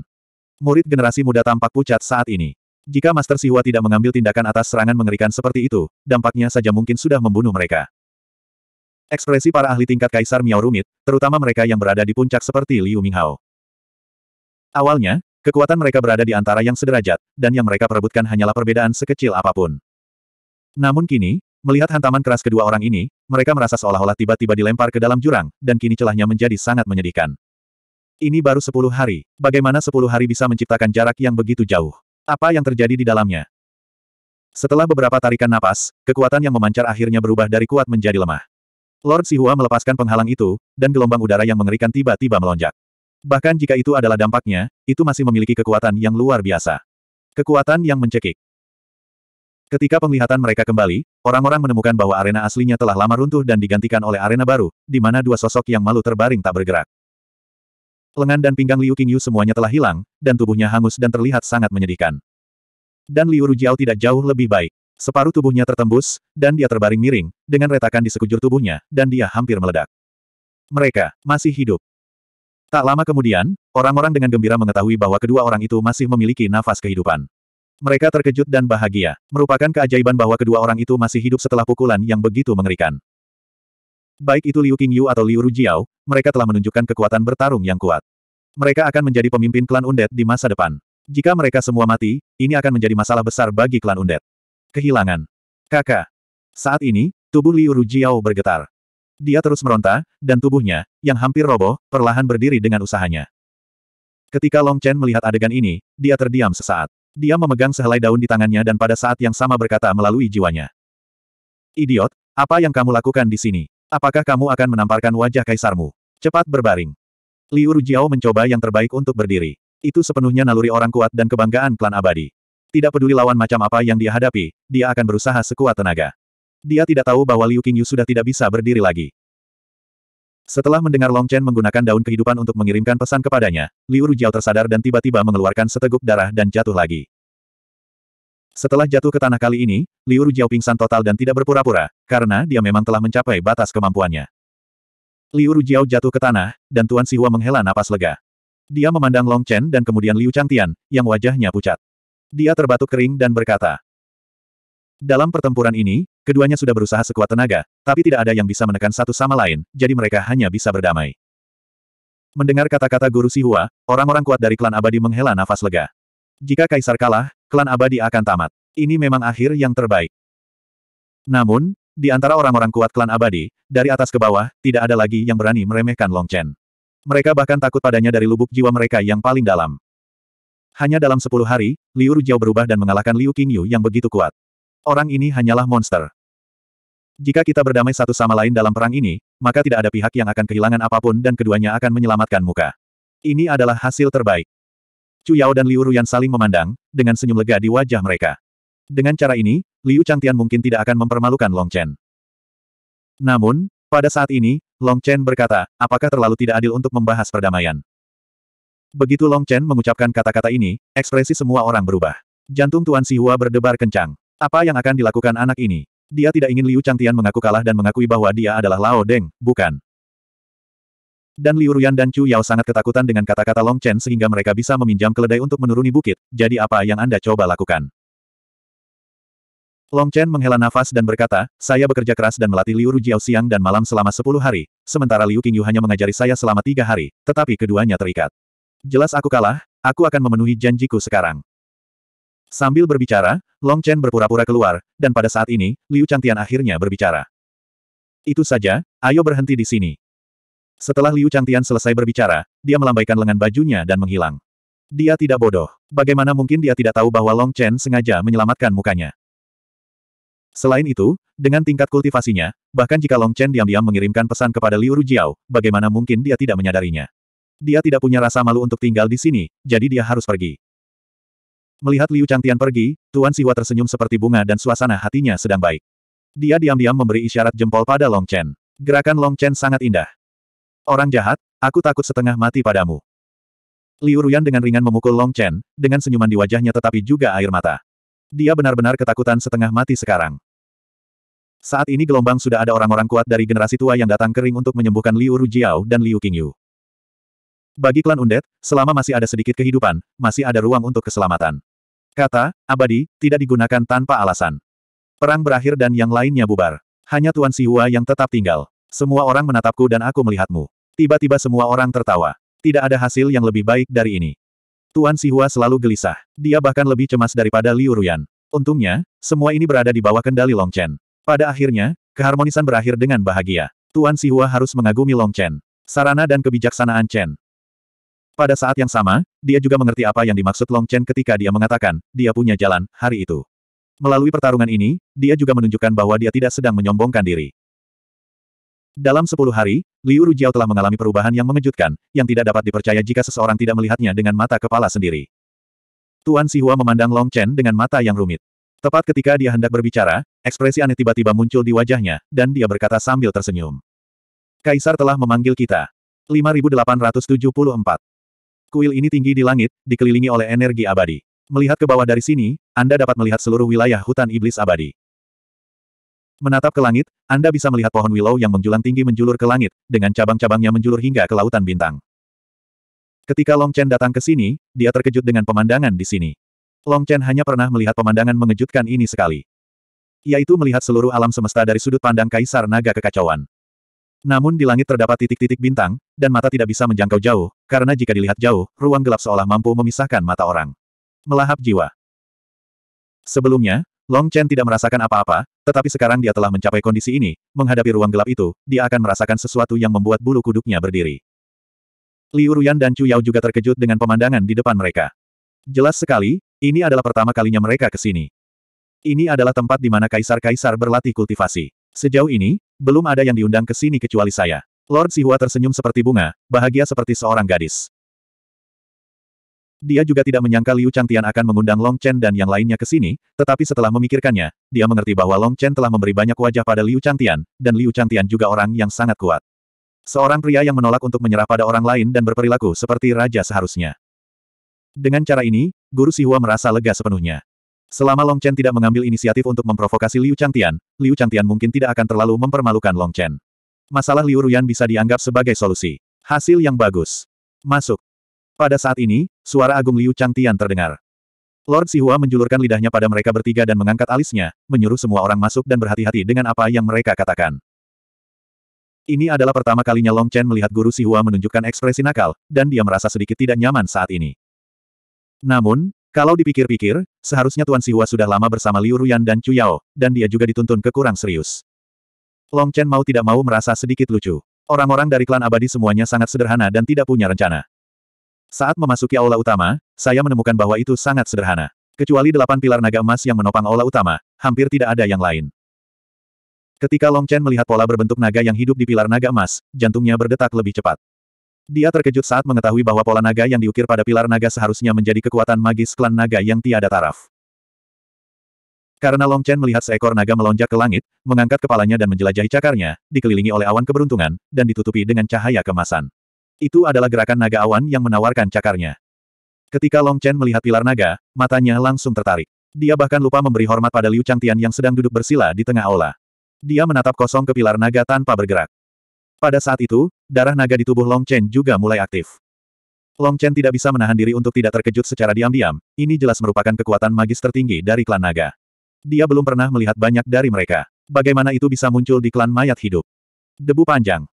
Murid generasi muda tampak pucat saat ini. Jika Master Siwa tidak mengambil tindakan atas serangan mengerikan seperti itu, dampaknya saja mungkin sudah membunuh mereka. Ekspresi para ahli tingkat Kaisar Miao rumit, terutama mereka yang berada di puncak seperti Liu Minghao. Awalnya, kekuatan mereka berada di antara yang sederajat, dan yang mereka perebutkan hanyalah perbedaan sekecil apapun. Namun kini, melihat hantaman keras kedua orang ini, mereka merasa seolah-olah tiba-tiba dilempar ke dalam jurang, dan kini celahnya menjadi sangat menyedihkan. Ini baru sepuluh hari. Bagaimana sepuluh hari bisa menciptakan jarak yang begitu jauh? Apa yang terjadi di dalamnya? Setelah beberapa tarikan napas, kekuatan yang memancar akhirnya berubah dari kuat menjadi lemah. Lord Sihua melepaskan penghalang itu, dan gelombang udara yang mengerikan tiba-tiba melonjak. Bahkan jika itu adalah dampaknya, itu masih memiliki kekuatan yang luar biasa. Kekuatan yang mencekik. Ketika penglihatan mereka kembali, orang-orang menemukan bahwa arena aslinya telah lama runtuh dan digantikan oleh arena baru, di mana dua sosok yang malu terbaring tak bergerak. Lengan dan pinggang Liu Qingyu semuanya telah hilang, dan tubuhnya hangus dan terlihat sangat menyedihkan. Dan Liu Rujiao tidak jauh lebih baik. Separuh tubuhnya tertembus, dan dia terbaring miring, dengan retakan di sekujur tubuhnya, dan dia hampir meledak. Mereka, masih hidup. Tak lama kemudian, orang-orang dengan gembira mengetahui bahwa kedua orang itu masih memiliki nafas kehidupan. Mereka terkejut dan bahagia. Merupakan keajaiban bahwa kedua orang itu masih hidup setelah pukulan yang begitu mengerikan. Baik itu Liu Qingyu atau Liu Rujiao, mereka telah menunjukkan kekuatan bertarung yang kuat. Mereka akan menjadi pemimpin klan Undead di masa depan. Jika mereka semua mati, ini akan menjadi masalah besar bagi klan Undead. Kehilangan. Kakak. Saat ini, tubuh Liu Rujiao bergetar. Dia terus meronta, dan tubuhnya, yang hampir roboh, perlahan berdiri dengan usahanya. Ketika Long Chen melihat adegan ini, dia terdiam sesaat. Dia memegang sehelai daun di tangannya dan pada saat yang sama berkata melalui jiwanya. Idiot, apa yang kamu lakukan di sini? Apakah kamu akan menamparkan wajah kaisarmu? Cepat berbaring. Liu Rujiao mencoba yang terbaik untuk berdiri. Itu sepenuhnya naluri orang kuat dan kebanggaan klan abadi. Tidak peduli lawan macam apa yang dia hadapi, dia akan berusaha sekuat tenaga. Dia tidak tahu bahwa Liu Qingyu sudah tidak bisa berdiri lagi. Setelah mendengar Long Chen menggunakan daun kehidupan untuk mengirimkan pesan kepadanya, Liu Rujiao tersadar dan tiba-tiba mengeluarkan seteguk darah dan jatuh lagi. Setelah jatuh ke tanah kali ini, Liu Rujiao pingsan total dan tidak berpura-pura, karena dia memang telah mencapai batas kemampuannya. Liu Rujiao jatuh ke tanah, dan Tuan Sihua menghela napas lega. Dia memandang Long Chen dan kemudian Liu Changtian, yang wajahnya pucat. Dia terbatuk kering dan berkata, dalam pertempuran ini, Keduanya sudah berusaha sekuat tenaga, tapi tidak ada yang bisa menekan satu sama lain, jadi mereka hanya bisa berdamai. Mendengar kata-kata Guru Sihua, orang-orang kuat dari klan abadi menghela nafas lega. Jika Kaisar kalah, klan abadi akan tamat. Ini memang akhir yang terbaik. Namun, di antara orang-orang kuat klan abadi, dari atas ke bawah, tidak ada lagi yang berani meremehkan Long Chen. Mereka bahkan takut padanya dari lubuk jiwa mereka yang paling dalam. Hanya dalam sepuluh hari, Liu Rujiao berubah dan mengalahkan Liu Qingyu yang begitu kuat. Orang ini hanyalah monster. Jika kita berdamai satu sama lain dalam perang ini, maka tidak ada pihak yang akan kehilangan apapun dan keduanya akan menyelamatkan muka. Ini adalah hasil terbaik. Chu Yao dan Liu Ruyan saling memandang, dengan senyum lega di wajah mereka. Dengan cara ini, Liu Changtian mungkin tidak akan mempermalukan Long Chen. Namun, pada saat ini, Long Chen berkata, apakah terlalu tidak adil untuk membahas perdamaian? Begitu Long Chen mengucapkan kata-kata ini, ekspresi semua orang berubah. Jantung Tuan Sihua berdebar kencang. Apa yang akan dilakukan anak ini? Dia tidak ingin Liu Changtian mengaku kalah dan mengakui bahwa dia adalah Lao Deng, bukan. Dan Liu Ruyan dan Chu Yao sangat ketakutan dengan kata-kata Long Chen sehingga mereka bisa meminjam keledai untuk menuruni bukit, jadi apa yang Anda coba lakukan? Long Chen menghela nafas dan berkata, saya bekerja keras dan melatih Liu Rujiao siang dan malam selama 10 hari, sementara Liu Qingyu hanya mengajari saya selama tiga hari, tetapi keduanya terikat. Jelas aku kalah, aku akan memenuhi janjiku sekarang. Sambil berbicara, Long Chen berpura-pura keluar, dan pada saat ini, Liu Changtian akhirnya berbicara. Itu saja, ayo berhenti di sini. Setelah Liu Changtian selesai berbicara, dia melambaikan lengan bajunya dan menghilang. Dia tidak bodoh. Bagaimana mungkin dia tidak tahu bahwa Long Chen sengaja menyelamatkan mukanya? Selain itu, dengan tingkat kultivasinya, bahkan jika Long Chen diam-diam mengirimkan pesan kepada Liu Rujiao, bagaimana mungkin dia tidak menyadarinya? Dia tidak punya rasa malu untuk tinggal di sini, jadi dia harus pergi. Melihat Liu Changtian pergi, Tuan Siwa tersenyum seperti bunga dan suasana hatinya sedang baik. Dia diam-diam memberi isyarat jempol pada Long Chen. Gerakan Long Chen sangat indah. Orang jahat, aku takut setengah mati padamu. Liu Ruyan dengan ringan memukul Long Chen, dengan senyuman di wajahnya tetapi juga air mata. Dia benar-benar ketakutan setengah mati sekarang. Saat ini gelombang sudah ada orang-orang kuat dari generasi tua yang datang kering untuk menyembuhkan Liu Rujiao dan Liu Qingyu. Bagi klan Undet, selama masih ada sedikit kehidupan, masih ada ruang untuk keselamatan. Kata, abadi, tidak digunakan tanpa alasan. Perang berakhir dan yang lainnya bubar. Hanya Tuan Siwa yang tetap tinggal. Semua orang menatapku dan aku melihatmu. Tiba-tiba semua orang tertawa. Tidak ada hasil yang lebih baik dari ini. Tuan Sihua selalu gelisah. Dia bahkan lebih cemas daripada Liu Ruyan. Untungnya, semua ini berada di bawah kendali Long Chen. Pada akhirnya, keharmonisan berakhir dengan bahagia. Tuan Sihua harus mengagumi Long Chen. Sarana dan kebijaksanaan Chen. Pada saat yang sama, dia juga mengerti apa yang dimaksud Long Chen ketika dia mengatakan, dia punya jalan, hari itu. Melalui pertarungan ini, dia juga menunjukkan bahwa dia tidak sedang menyombongkan diri. Dalam sepuluh hari, Liu Rujiao telah mengalami perubahan yang mengejutkan, yang tidak dapat dipercaya jika seseorang tidak melihatnya dengan mata kepala sendiri. Tuan Sihua memandang Long Chen dengan mata yang rumit. Tepat ketika dia hendak berbicara, ekspresi aneh tiba-tiba muncul di wajahnya, dan dia berkata sambil tersenyum. Kaisar telah memanggil kita. 5874 Kuil ini tinggi di langit, dikelilingi oleh energi abadi. Melihat ke bawah dari sini, Anda dapat melihat seluruh wilayah hutan iblis abadi. Menatap ke langit, Anda bisa melihat pohon willow yang menjulang tinggi menjulur ke langit, dengan cabang-cabangnya menjulur hingga ke lautan bintang. Ketika Long Chen datang ke sini, dia terkejut dengan pemandangan di sini. Long Chen hanya pernah melihat pemandangan mengejutkan ini sekali. Yaitu melihat seluruh alam semesta dari sudut pandang Kaisar Naga Kekacauan. Namun di langit terdapat titik-titik bintang, dan mata tidak bisa menjangkau jauh, karena jika dilihat jauh, ruang gelap seolah mampu memisahkan mata orang. Melahap jiwa. Sebelumnya, Long Chen tidak merasakan apa-apa, tetapi sekarang dia telah mencapai kondisi ini, menghadapi ruang gelap itu, dia akan merasakan sesuatu yang membuat bulu kuduknya berdiri. Liu Ruyan dan Chu Yao juga terkejut dengan pemandangan di depan mereka. Jelas sekali, ini adalah pertama kalinya mereka ke sini. Ini adalah tempat di mana kaisar-kaisar berlatih kultivasi. Sejauh ini, belum ada yang diundang ke sini kecuali saya. Lord Sihua tersenyum seperti bunga, bahagia seperti seorang gadis. Dia juga tidak menyangka Liu Changtian akan mengundang Long Chen dan yang lainnya ke sini, tetapi setelah memikirkannya, dia mengerti bahwa Long Chen telah memberi banyak wajah pada Liu Changtian, dan Liu Changtian juga orang yang sangat kuat. Seorang pria yang menolak untuk menyerah pada orang lain dan berperilaku seperti raja seharusnya. Dengan cara ini, Guru Sihua merasa lega sepenuhnya. Selama Long Chen tidak mengambil inisiatif untuk memprovokasi Liu Changtian, Liu Changtian mungkin tidak akan terlalu mempermalukan Long Chen. Masalah Liu Ruyan bisa dianggap sebagai solusi. Hasil yang bagus. Masuk. Pada saat ini, suara agung Liu Changtian terdengar. Lord Sihua menjulurkan lidahnya pada mereka bertiga dan mengangkat alisnya, menyuruh semua orang masuk dan berhati-hati dengan apa yang mereka katakan. Ini adalah pertama kalinya Long Chen melihat guru Sihua menunjukkan ekspresi nakal, dan dia merasa sedikit tidak nyaman saat ini. Namun, kalau dipikir-pikir, seharusnya Tuan Siwa sudah lama bersama Liu Ruyan dan Chu Yao, dan dia juga dituntun ke kurang serius. Long Chen mau tidak mau merasa sedikit lucu. Orang-orang dari klan abadi semuanya sangat sederhana dan tidak punya rencana. Saat memasuki aula utama, saya menemukan bahwa itu sangat sederhana. Kecuali delapan pilar naga emas yang menopang aula utama, hampir tidak ada yang lain. Ketika Long Chen melihat pola berbentuk naga yang hidup di pilar naga emas, jantungnya berdetak lebih cepat. Dia terkejut saat mengetahui bahwa pola naga yang diukir pada pilar naga seharusnya menjadi kekuatan magis klan naga yang tiada taraf. Karena Long Chen melihat seekor naga melonjak ke langit, mengangkat kepalanya dan menjelajahi cakarnya, dikelilingi oleh awan keberuntungan, dan ditutupi dengan cahaya kemasan. Itu adalah gerakan naga awan yang menawarkan cakarnya. Ketika Long Chen melihat pilar naga, matanya langsung tertarik. Dia bahkan lupa memberi hormat pada Liu Changtian yang sedang duduk bersila di tengah aula. Dia menatap kosong ke pilar naga tanpa bergerak. Pada saat itu, darah naga di tubuh Long Chen juga mulai aktif. Long Chen tidak bisa menahan diri untuk tidak terkejut secara diam-diam, ini jelas merupakan kekuatan magis tertinggi dari klan naga. Dia belum pernah melihat banyak dari mereka. Bagaimana itu bisa muncul di klan mayat hidup? Debu panjang.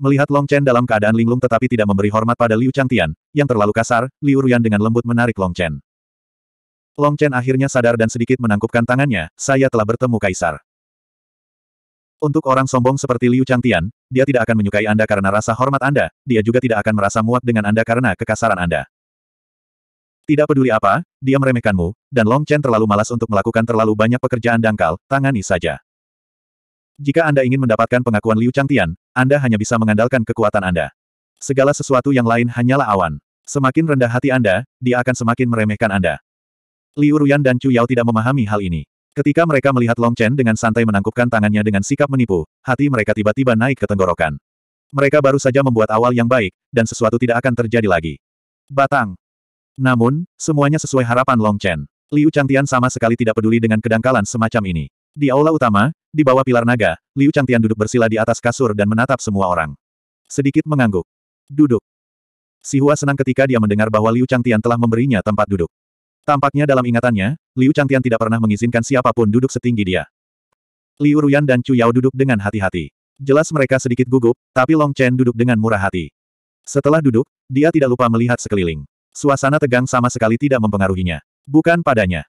Melihat Long Chen dalam keadaan linglung tetapi tidak memberi hormat pada Liu Changtian, yang terlalu kasar, Liu Ruyan dengan lembut menarik Long Chen. Long Chen akhirnya sadar dan sedikit menangkupkan tangannya, saya telah bertemu Kaisar. Untuk orang sombong seperti Liu Changtian, dia tidak akan menyukai Anda karena rasa hormat Anda, dia juga tidak akan merasa muak dengan Anda karena kekasaran Anda. Tidak peduli apa, dia meremehkanmu, dan Long Chen terlalu malas untuk melakukan terlalu banyak pekerjaan dangkal, tangani saja. Jika Anda ingin mendapatkan pengakuan Liu Changtian, Anda hanya bisa mengandalkan kekuatan Anda. Segala sesuatu yang lain hanyalah awan. Semakin rendah hati Anda, dia akan semakin meremehkan Anda. Liu Ruyan dan Chu Yao tidak memahami hal ini. Ketika mereka melihat Long Chen dengan santai menangkupkan tangannya dengan sikap menipu, hati mereka tiba-tiba naik ke tenggorokan. Mereka baru saja membuat awal yang baik, dan sesuatu tidak akan terjadi lagi. Batang. Namun, semuanya sesuai harapan Long Chen. Liu Changtian sama sekali tidak peduli dengan kedangkalan semacam ini. Di aula utama, di bawah pilar naga, Liu Changtian duduk bersila di atas kasur dan menatap semua orang. Sedikit mengangguk. Duduk. Si Hua senang ketika dia mendengar bahwa Liu Changtian telah memberinya tempat duduk. Tampaknya dalam ingatannya, Liu Changtian tidak pernah mengizinkan siapapun duduk setinggi dia. Liu Ruyan dan Chu Yao duduk dengan hati-hati. Jelas mereka sedikit gugup, tapi Long Chen duduk dengan murah hati. Setelah duduk, dia tidak lupa melihat sekeliling. Suasana tegang sama sekali tidak mempengaruhinya. Bukan padanya.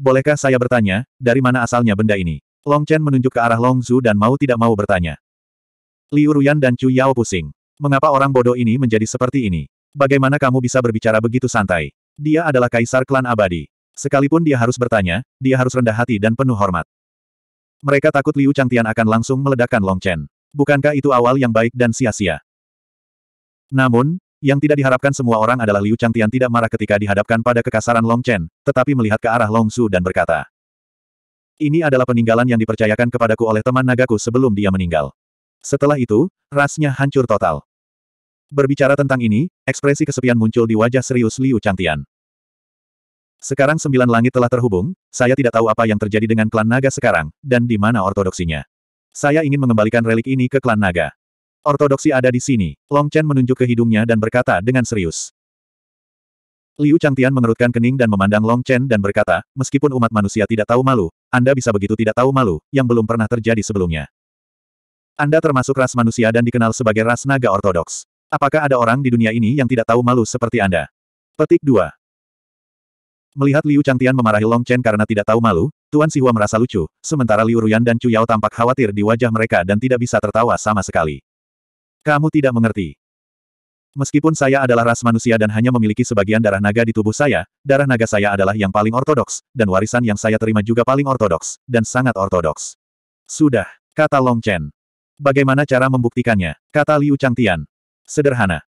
Bolehkah saya bertanya, dari mana asalnya benda ini? Long Chen menunjuk ke arah Long Zhu dan mau tidak mau bertanya. Liu Ruyan dan Chu Yao pusing. Mengapa orang bodoh ini menjadi seperti ini? Bagaimana kamu bisa berbicara begitu santai? Dia adalah kaisar klan abadi. Sekalipun dia harus bertanya, dia harus rendah hati dan penuh hormat. Mereka takut Liu Changtian akan langsung meledakkan Long Chen. Bukankah itu awal yang baik dan sia-sia? Namun, yang tidak diharapkan semua orang adalah Liu Changtian tidak marah ketika dihadapkan pada kekasaran Long Chen, tetapi melihat ke arah Long Su dan berkata, Ini adalah peninggalan yang dipercayakan kepadaku oleh teman nagaku sebelum dia meninggal. Setelah itu, rasnya hancur total. Berbicara tentang ini, ekspresi kesepian muncul di wajah serius Liu Changtian. Sekarang sembilan langit telah terhubung, saya tidak tahu apa yang terjadi dengan klan naga sekarang, dan di mana ortodoksinya. Saya ingin mengembalikan relik ini ke klan naga. Ortodoksi ada di sini. Long Chen menunjuk ke hidungnya dan berkata dengan serius. Liu Changtian mengerutkan kening dan memandang Long Chen dan berkata, meskipun umat manusia tidak tahu malu, Anda bisa begitu tidak tahu malu, yang belum pernah terjadi sebelumnya. Anda termasuk ras manusia dan dikenal sebagai ras naga ortodoks. Apakah ada orang di dunia ini yang tidak tahu malu seperti Anda? Petik 2. Melihat Liu Changtian memarahi Long Chen karena tidak tahu malu, Tuan Sihua merasa lucu, sementara Liu Ruyan dan Chu Yao tampak khawatir di wajah mereka dan tidak bisa tertawa sama sekali. Kamu tidak mengerti. Meskipun saya adalah ras manusia dan hanya memiliki sebagian darah naga di tubuh saya, darah naga saya adalah yang paling ortodoks, dan warisan yang saya terima juga paling ortodoks, dan sangat ortodoks. Sudah, kata Long Chen. Bagaimana cara membuktikannya? Kata Liu Changtian. Sederhana.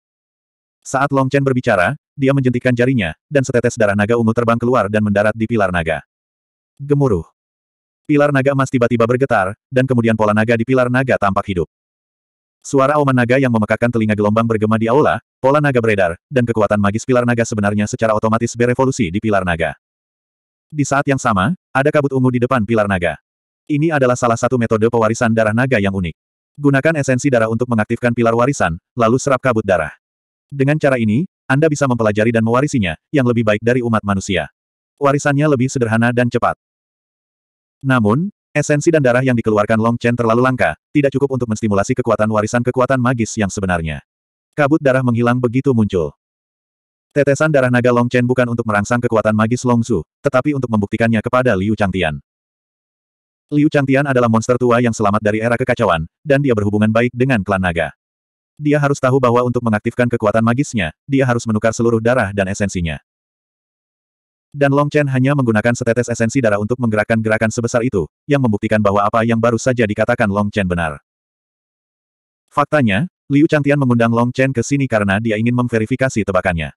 Saat Long Chen berbicara, dia menjentikan jarinya, dan setetes darah naga ungu terbang keluar dan mendarat di pilar naga. Gemuruh. Pilar naga emas tiba-tiba bergetar, dan kemudian pola naga di pilar naga tampak hidup. Suara auman naga yang memekakkan telinga gelombang bergema di aula, pola naga beredar, dan kekuatan magis pilar naga sebenarnya secara otomatis berevolusi di pilar naga. Di saat yang sama, ada kabut ungu di depan pilar naga. Ini adalah salah satu metode pewarisan darah naga yang unik. Gunakan esensi darah untuk mengaktifkan pilar warisan, lalu serap kabut darah. Dengan cara ini, Anda bisa mempelajari dan mewarisinya, yang lebih baik dari umat manusia. Warisannya lebih sederhana dan cepat. Namun, esensi dan darah yang dikeluarkan Long Chen terlalu langka, tidak cukup untuk menstimulasi kekuatan warisan kekuatan magis yang sebenarnya. Kabut darah menghilang begitu muncul. Tetesan darah naga Long Chen bukan untuk merangsang kekuatan magis Long Su, tetapi untuk membuktikannya kepada Liu Changtian. Liu Changtian adalah monster tua yang selamat dari era kekacauan, dan dia berhubungan baik dengan klan naga. Dia harus tahu bahwa untuk mengaktifkan kekuatan magisnya, dia harus menukar seluruh darah dan esensinya. Dan Long Chen hanya menggunakan setetes esensi darah untuk menggerakkan gerakan sebesar itu, yang membuktikan bahwa apa yang baru saja dikatakan Long Chen benar. Faktanya, Liu Changtian mengundang Long Chen ke sini karena dia ingin memverifikasi tebakannya.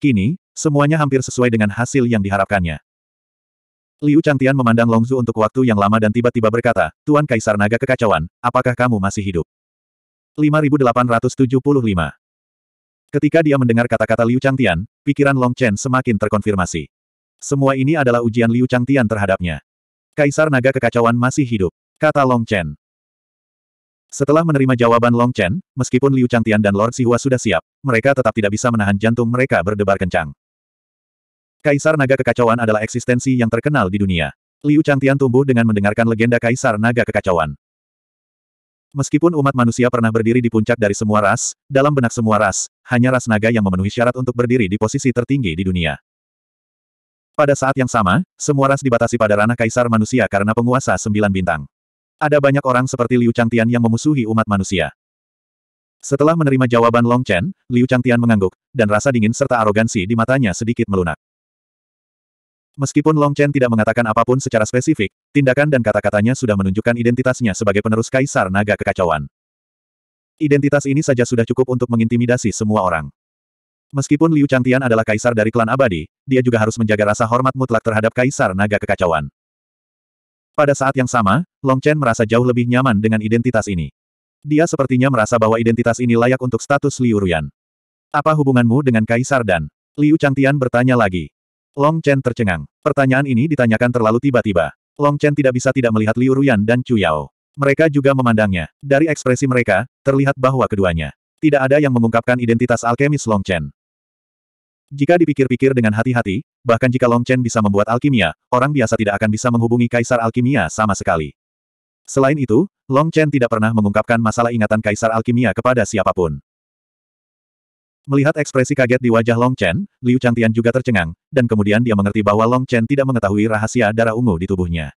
Kini, semuanya hampir sesuai dengan hasil yang diharapkannya. Liu Changtian memandang Longzu untuk waktu yang lama dan tiba-tiba berkata, Tuan Kaisar Naga Kekacauan, apakah kamu masih hidup? 5875 Ketika dia mendengar kata-kata Liu Changtian, pikiran Long Chen semakin terkonfirmasi. Semua ini adalah ujian Liu Changtian terhadapnya. Kaisar Naga Kekacauan masih hidup, kata Long Chen. Setelah menerima jawaban Long Chen, meskipun Liu Changtian dan Lord Sihua sudah siap, mereka tetap tidak bisa menahan jantung mereka berdebar kencang. Kaisar Naga Kekacauan adalah eksistensi yang terkenal di dunia. Liu Changtian tumbuh dengan mendengarkan legenda Kaisar Naga Kekacauan. Meskipun umat manusia pernah berdiri di puncak dari semua ras, dalam benak semua ras, hanya ras naga yang memenuhi syarat untuk berdiri di posisi tertinggi di dunia. Pada saat yang sama, semua ras dibatasi pada ranah kaisar manusia karena penguasa sembilan bintang. Ada banyak orang seperti Liu Changtian yang memusuhi umat manusia. Setelah menerima jawaban Long Chen, Liu Changtian mengangguk, dan rasa dingin serta arogansi di matanya sedikit melunak. Meskipun Long Chen tidak mengatakan apapun secara spesifik, tindakan dan kata-katanya sudah menunjukkan identitasnya sebagai penerus Kaisar Naga Kekacauan. Identitas ini saja sudah cukup untuk mengintimidasi semua orang. Meskipun Liu Changtian adalah kaisar dari klan abadi, dia juga harus menjaga rasa hormat mutlak terhadap kaisar naga kekacauan. Pada saat yang sama, Long Chen merasa jauh lebih nyaman dengan identitas ini. Dia sepertinya merasa bahwa identitas ini layak untuk status Liu Ruyan. Apa hubunganmu dengan Kaisar Dan? Liu Changtian bertanya lagi. Long Chen tercengang. Pertanyaan ini ditanyakan terlalu tiba-tiba. Long Chen tidak bisa tidak melihat Liu Ruyan dan Chu Yao. Mereka juga memandangnya. Dari ekspresi mereka, terlihat bahwa keduanya tidak ada yang mengungkapkan identitas alkemis Long Chen. Jika dipikir-pikir dengan hati-hati, bahkan jika Long Chen bisa membuat alkimia, orang biasa tidak akan bisa menghubungi kaisar alkimia sama sekali. Selain itu, Long Chen tidak pernah mengungkapkan masalah ingatan kaisar alkimia kepada siapapun. Melihat ekspresi kaget di wajah Long Chen, Liu Changtian juga tercengang, dan kemudian dia mengerti bahwa Long Chen tidak mengetahui rahasia darah ungu di tubuhnya.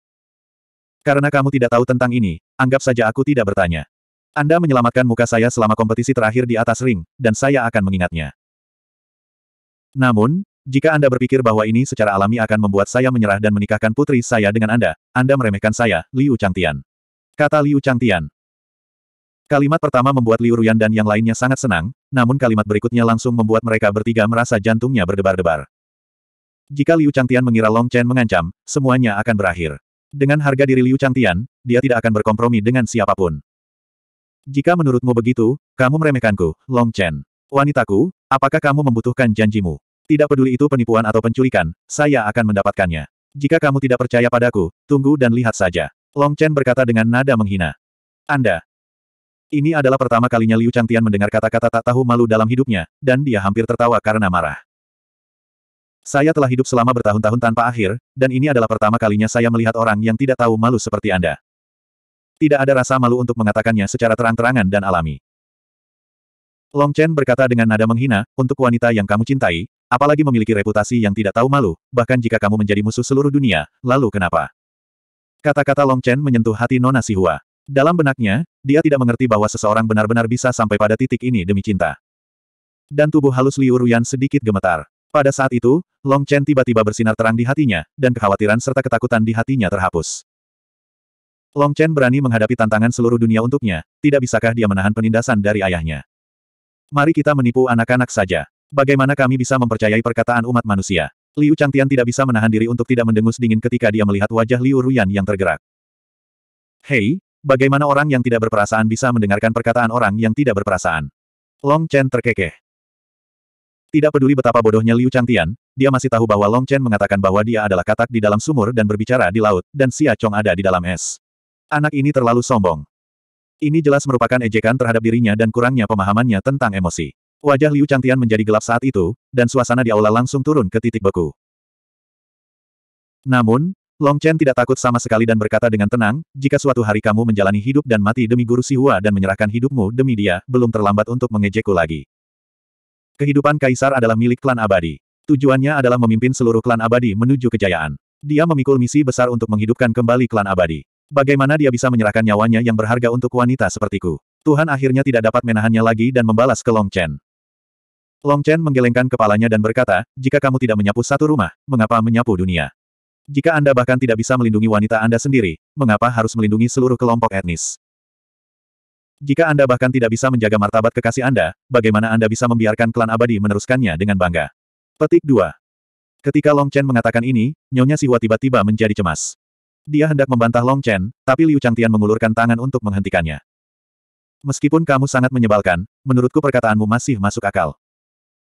Karena kamu tidak tahu tentang ini, anggap saja aku tidak bertanya. Anda menyelamatkan muka saya selama kompetisi terakhir di atas ring, dan saya akan mengingatnya. Namun, jika Anda berpikir bahwa ini secara alami akan membuat saya menyerah dan menikahkan putri saya dengan Anda, Anda meremehkan saya, Liu Changtian. Kata Liu Changtian. Kalimat pertama membuat Liu Ruyan dan yang lainnya sangat senang, namun kalimat berikutnya langsung membuat mereka bertiga merasa jantungnya berdebar-debar. Jika Liu Changtian mengira Long Chen mengancam, semuanya akan berakhir. Dengan harga diri Liu Changtian, dia tidak akan berkompromi dengan siapapun. Jika menurutmu begitu, kamu meremehkanku, Long Chen. Wanitaku, apakah kamu membutuhkan janjimu? Tidak peduli itu penipuan atau penculikan, saya akan mendapatkannya. Jika kamu tidak percaya padaku, tunggu dan lihat saja. Long Chen berkata dengan nada menghina. Anda, ini adalah pertama kalinya Liu Changtian mendengar kata-kata tak tahu malu dalam hidupnya, dan dia hampir tertawa karena marah. Saya telah hidup selama bertahun-tahun tanpa akhir, dan ini adalah pertama kalinya saya melihat orang yang tidak tahu malu seperti Anda. Tidak ada rasa malu untuk mengatakannya secara terang-terangan dan alami. Long Chen berkata dengan nada menghina, untuk wanita yang kamu cintai, apalagi memiliki reputasi yang tidak tahu malu, bahkan jika kamu menjadi musuh seluruh dunia, lalu kenapa? Kata-kata Long Chen menyentuh hati Nona Sihua. Dalam benaknya, dia tidak mengerti bahwa seseorang benar-benar bisa sampai pada titik ini demi cinta. Dan tubuh halus Liu Ruyan sedikit gemetar. Pada saat itu, Long Chen tiba-tiba bersinar terang di hatinya, dan kekhawatiran serta ketakutan di hatinya terhapus. Long Chen berani menghadapi tantangan seluruh dunia untuknya, tidak bisakah dia menahan penindasan dari ayahnya. Mari kita menipu anak-anak saja. Bagaimana kami bisa mempercayai perkataan umat manusia? Liu Changtian tidak bisa menahan diri untuk tidak mendengus dingin ketika dia melihat wajah Liu Ruyan yang tergerak. Hei, Bagaimana orang yang tidak berperasaan bisa mendengarkan perkataan orang yang tidak berperasaan? Long Chen terkekeh. Tidak peduli betapa bodohnya Liu Changtian, dia masih tahu bahwa Long Chen mengatakan bahwa dia adalah katak di dalam sumur dan berbicara di laut, dan Xia Chong ada di dalam es. Anak ini terlalu sombong. Ini jelas merupakan ejekan terhadap dirinya dan kurangnya pemahamannya tentang emosi. Wajah Liu Changtian menjadi gelap saat itu, dan suasana di aula langsung turun ke titik beku. Namun, Long Chen tidak takut sama sekali dan berkata dengan tenang, jika suatu hari kamu menjalani hidup dan mati demi guru Sihua dan menyerahkan hidupmu demi dia, belum terlambat untuk mengejekku lagi. Kehidupan Kaisar adalah milik klan abadi. Tujuannya adalah memimpin seluruh klan abadi menuju kejayaan. Dia memikul misi besar untuk menghidupkan kembali klan abadi. Bagaimana dia bisa menyerahkan nyawanya yang berharga untuk wanita sepertiku? Tuhan akhirnya tidak dapat menahannya lagi dan membalas ke Long Chen. Long Chen menggelengkan kepalanya dan berkata, jika kamu tidak menyapu satu rumah, mengapa menyapu dunia? Jika Anda bahkan tidak bisa melindungi wanita Anda sendiri, mengapa harus melindungi seluruh kelompok etnis? Jika Anda bahkan tidak bisa menjaga martabat kekasih Anda, bagaimana Anda bisa membiarkan klan abadi meneruskannya dengan bangga? Petik 2. Ketika Long Chen mengatakan ini, Nyonya Siwa tiba-tiba menjadi cemas. Dia hendak membantah Long Chen, tapi Liu Changtian mengulurkan tangan untuk menghentikannya. Meskipun kamu sangat menyebalkan, menurutku perkataanmu masih masuk akal.